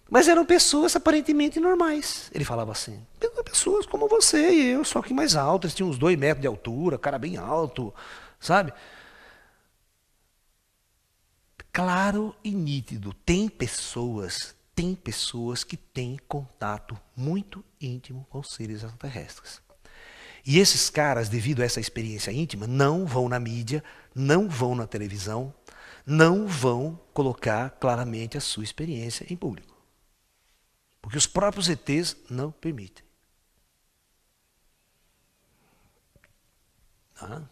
Mas eram pessoas aparentemente normais. Ele falava assim. Pessoas como você e eu, só que mais altas. Eles tinham uns dois metros de altura, cara bem alto, sabe? Claro e nítido. Tem pessoas tem pessoas que têm contato muito íntimo com seres extraterrestres. E esses caras, devido a essa experiência íntima, não vão na mídia, não vão na televisão, não vão colocar claramente a sua experiência em público. Porque os próprios ETs não permitem. Tá?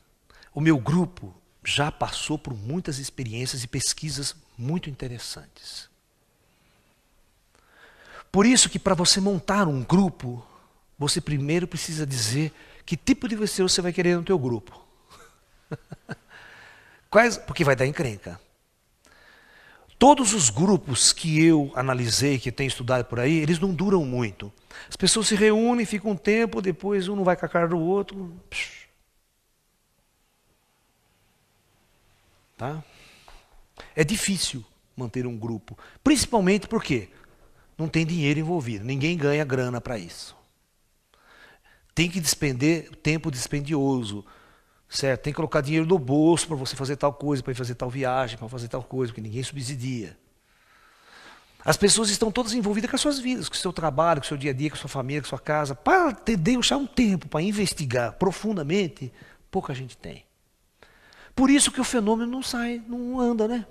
O meu grupo já passou por muitas experiências e pesquisas muito interessantes. Por isso que para você montar um grupo, você primeiro precisa dizer que tipo de você você vai querer no teu grupo. Quais, porque vai dar encrenca. Todos os grupos que eu analisei, que tenho estudado por aí, eles não duram muito. As pessoas se reúnem, ficam um tempo, depois um não vai com a cara do outro. Tá? É difícil manter um grupo. Principalmente por quê? Não tem dinheiro envolvido, ninguém ganha grana para isso. Tem que despender tempo dispendioso, certo? Tem que colocar dinheiro no bolso para você fazer tal coisa, para fazer tal viagem, para fazer tal coisa, porque ninguém subsidia. As pessoas estão todas envolvidas com as suas vidas, com o seu trabalho, com o seu dia a dia, com a sua família, com a sua casa. Para ter, deixar um tempo para investigar profundamente, pouca gente tem. Por isso que o fenômeno não sai, não anda, né?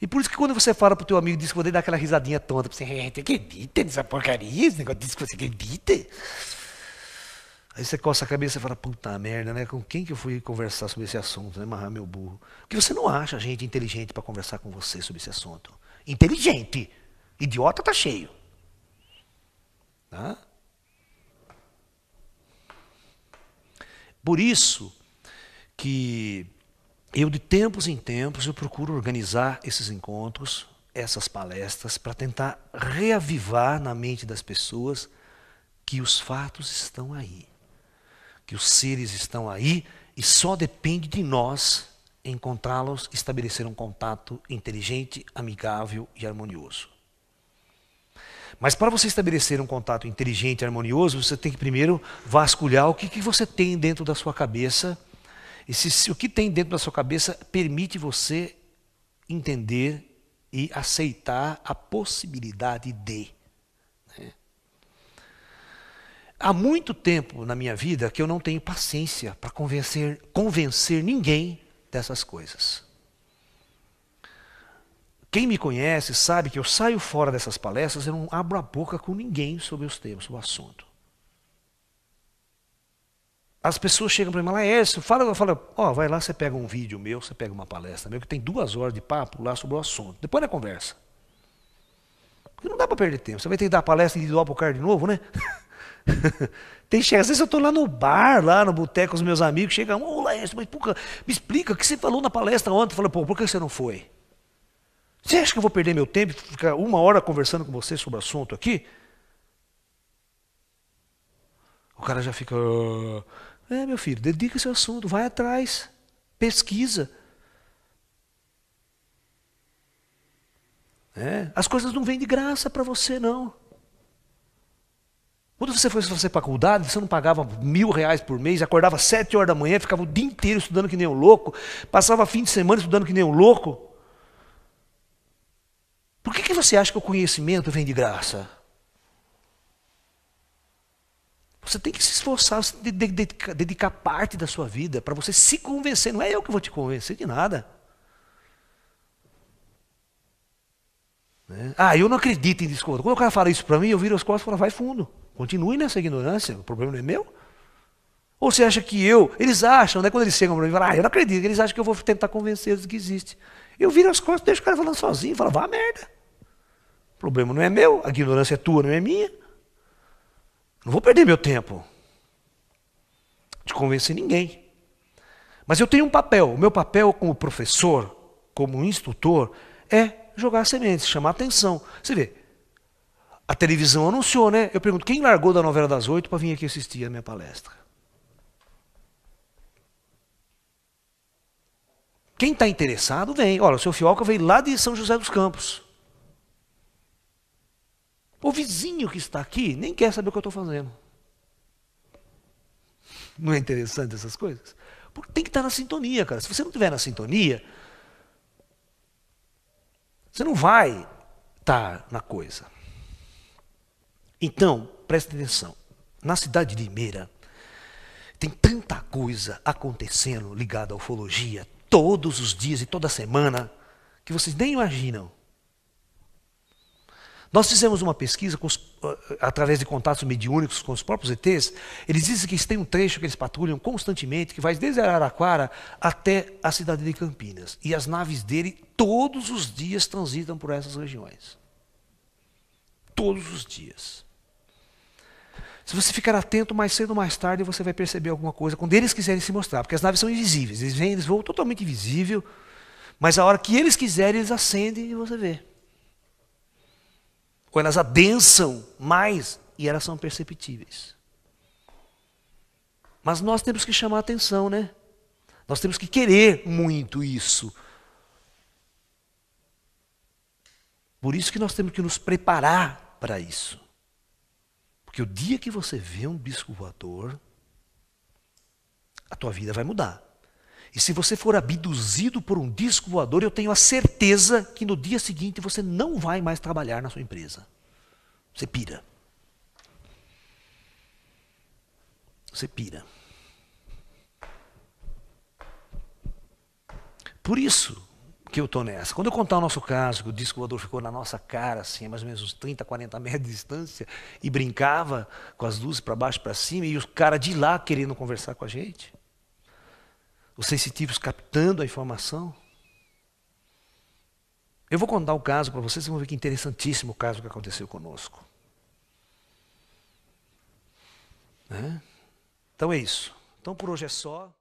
E por isso que quando você fala pro teu amigo diz que você dá aquela risadinha tonta, você é, acredita nessa porcaria, esse negócio diz que você acredita? Aí você coça a cabeça e fala, puta merda, né? Com quem que eu fui conversar sobre esse assunto, né? Amarrar meu burro. Porque você não acha gente inteligente para conversar com você sobre esse assunto. Inteligente. Idiota tá cheio. Tá? Por isso que eu, de tempos em tempos, eu procuro organizar esses encontros, essas palestras, para tentar reavivar na mente das pessoas que os fatos estão aí, que os seres estão aí e só depende de nós encontrá-los, estabelecer um contato inteligente, amigável e harmonioso. Mas para você estabelecer um contato inteligente e harmonioso, você tem que primeiro vasculhar o que, que você tem dentro da sua cabeça e se, se o que tem dentro da sua cabeça permite você entender e aceitar a possibilidade de. Né? Há muito tempo na minha vida que eu não tenho paciência para convencer, convencer ninguém dessas coisas. Quem me conhece sabe que eu saio fora dessas palestras, eu não abro a boca com ninguém sobre os temas, sobre o assunto as pessoas chegam para mim e falam, Laércio, é, fala, fala, ó, oh, vai lá, você pega um vídeo meu, você pega uma palestra meu, que tem duas horas de papo lá sobre o assunto. Depois da conversa. Porque não dá para perder tempo. Você vai ter que dar palestra individual para o cara de novo, né? tem chega, às vezes eu estou lá no bar, lá no boteco com os meus amigos, chega um, ô Laércio, mas pô, me explica o que você falou na palestra ontem. Fala, pô, por que você não foi? Você acha que eu vou perder meu tempo e ficar uma hora conversando com você sobre o assunto aqui? O cara já fica. Uh... É, meu filho, dedica seu assunto, vai atrás, pesquisa. É, as coisas não vêm de graça para você, não. Quando você foi fazer faculdade, você não pagava mil reais por mês, acordava sete horas da manhã, ficava o dia inteiro estudando que nem um louco, passava fim de semana estudando que nem um louco. Por que, que você acha que o conhecimento vem de graça? Você tem que se esforçar, você tem que dedicar parte da sua vida para você se convencer. Não é eu que vou te convencer de nada. Né? Ah, eu não acredito em desconto. Quando o cara fala isso para mim, eu viro as costas e falo, vai fundo. Continue nessa ignorância, o problema não é meu. Ou você acha que eu, eles acham, né? Quando eles chegam para mim falam, ah, eu não acredito, eles acham que eu vou tentar convencer eles que existe. Eu viro as costas, deixo o cara falando sozinho, falo, vá merda. O problema não é meu, a ignorância é tua, não é minha. Não vou perder meu tempo de convencer ninguém. Mas eu tenho um papel. O meu papel como professor, como instrutor, é jogar sementes, chamar atenção. Você vê, a televisão anunciou, né? Eu pergunto, quem largou da novela das oito para vir aqui assistir a minha palestra? Quem está interessado, vem. Olha, o seu Fioca veio lá de São José dos Campos. O vizinho que está aqui nem quer saber o que eu estou fazendo. Não é interessante essas coisas? Porque tem que estar na sintonia, cara. Se você não estiver na sintonia, você não vai estar tá na coisa. Então, preste atenção. Na cidade de Limeira, tem tanta coisa acontecendo ligada à ufologia todos os dias e toda semana que vocês nem imaginam. Nós fizemos uma pesquisa os, eh, através de contatos mediúnicos com os próprios ETs. Eles dizem que tem um trecho que eles patrulham constantemente, que vai desde Araraquara até a cidade de Campinas. E as naves dele todos os dias transitam por essas regiões. Todos os dias. Se você ficar atento, mais cedo ou mais tarde você vai perceber alguma coisa quando eles quiserem se mostrar, porque as naves são invisíveis. Eles vêm, eles voam totalmente invisível, mas a hora que eles quiserem, eles acendem e você vê. Elas adensam mais, e elas são perceptíveis. Mas nós temos que chamar atenção, né? Nós temos que querer muito isso. Por isso que nós temos que nos preparar para isso. Porque o dia que você vê um bisco voador, a tua vida vai mudar. E se você for abduzido por um disco voador, eu tenho a certeza que no dia seguinte você não vai mais trabalhar na sua empresa. Você pira. Você pira. Por isso que eu estou nessa. Quando eu contar o nosso caso, que o disco voador ficou na nossa cara, assim, a mais ou menos uns 30, 40 metros de distância, e brincava com as luzes para baixo para cima, e os caras de lá querendo conversar com a gente os sensitivos captando a informação. Eu vou contar o um caso para vocês, vocês vão ver que interessantíssimo o caso que aconteceu conosco. Né? Então é isso. Então por hoje é só.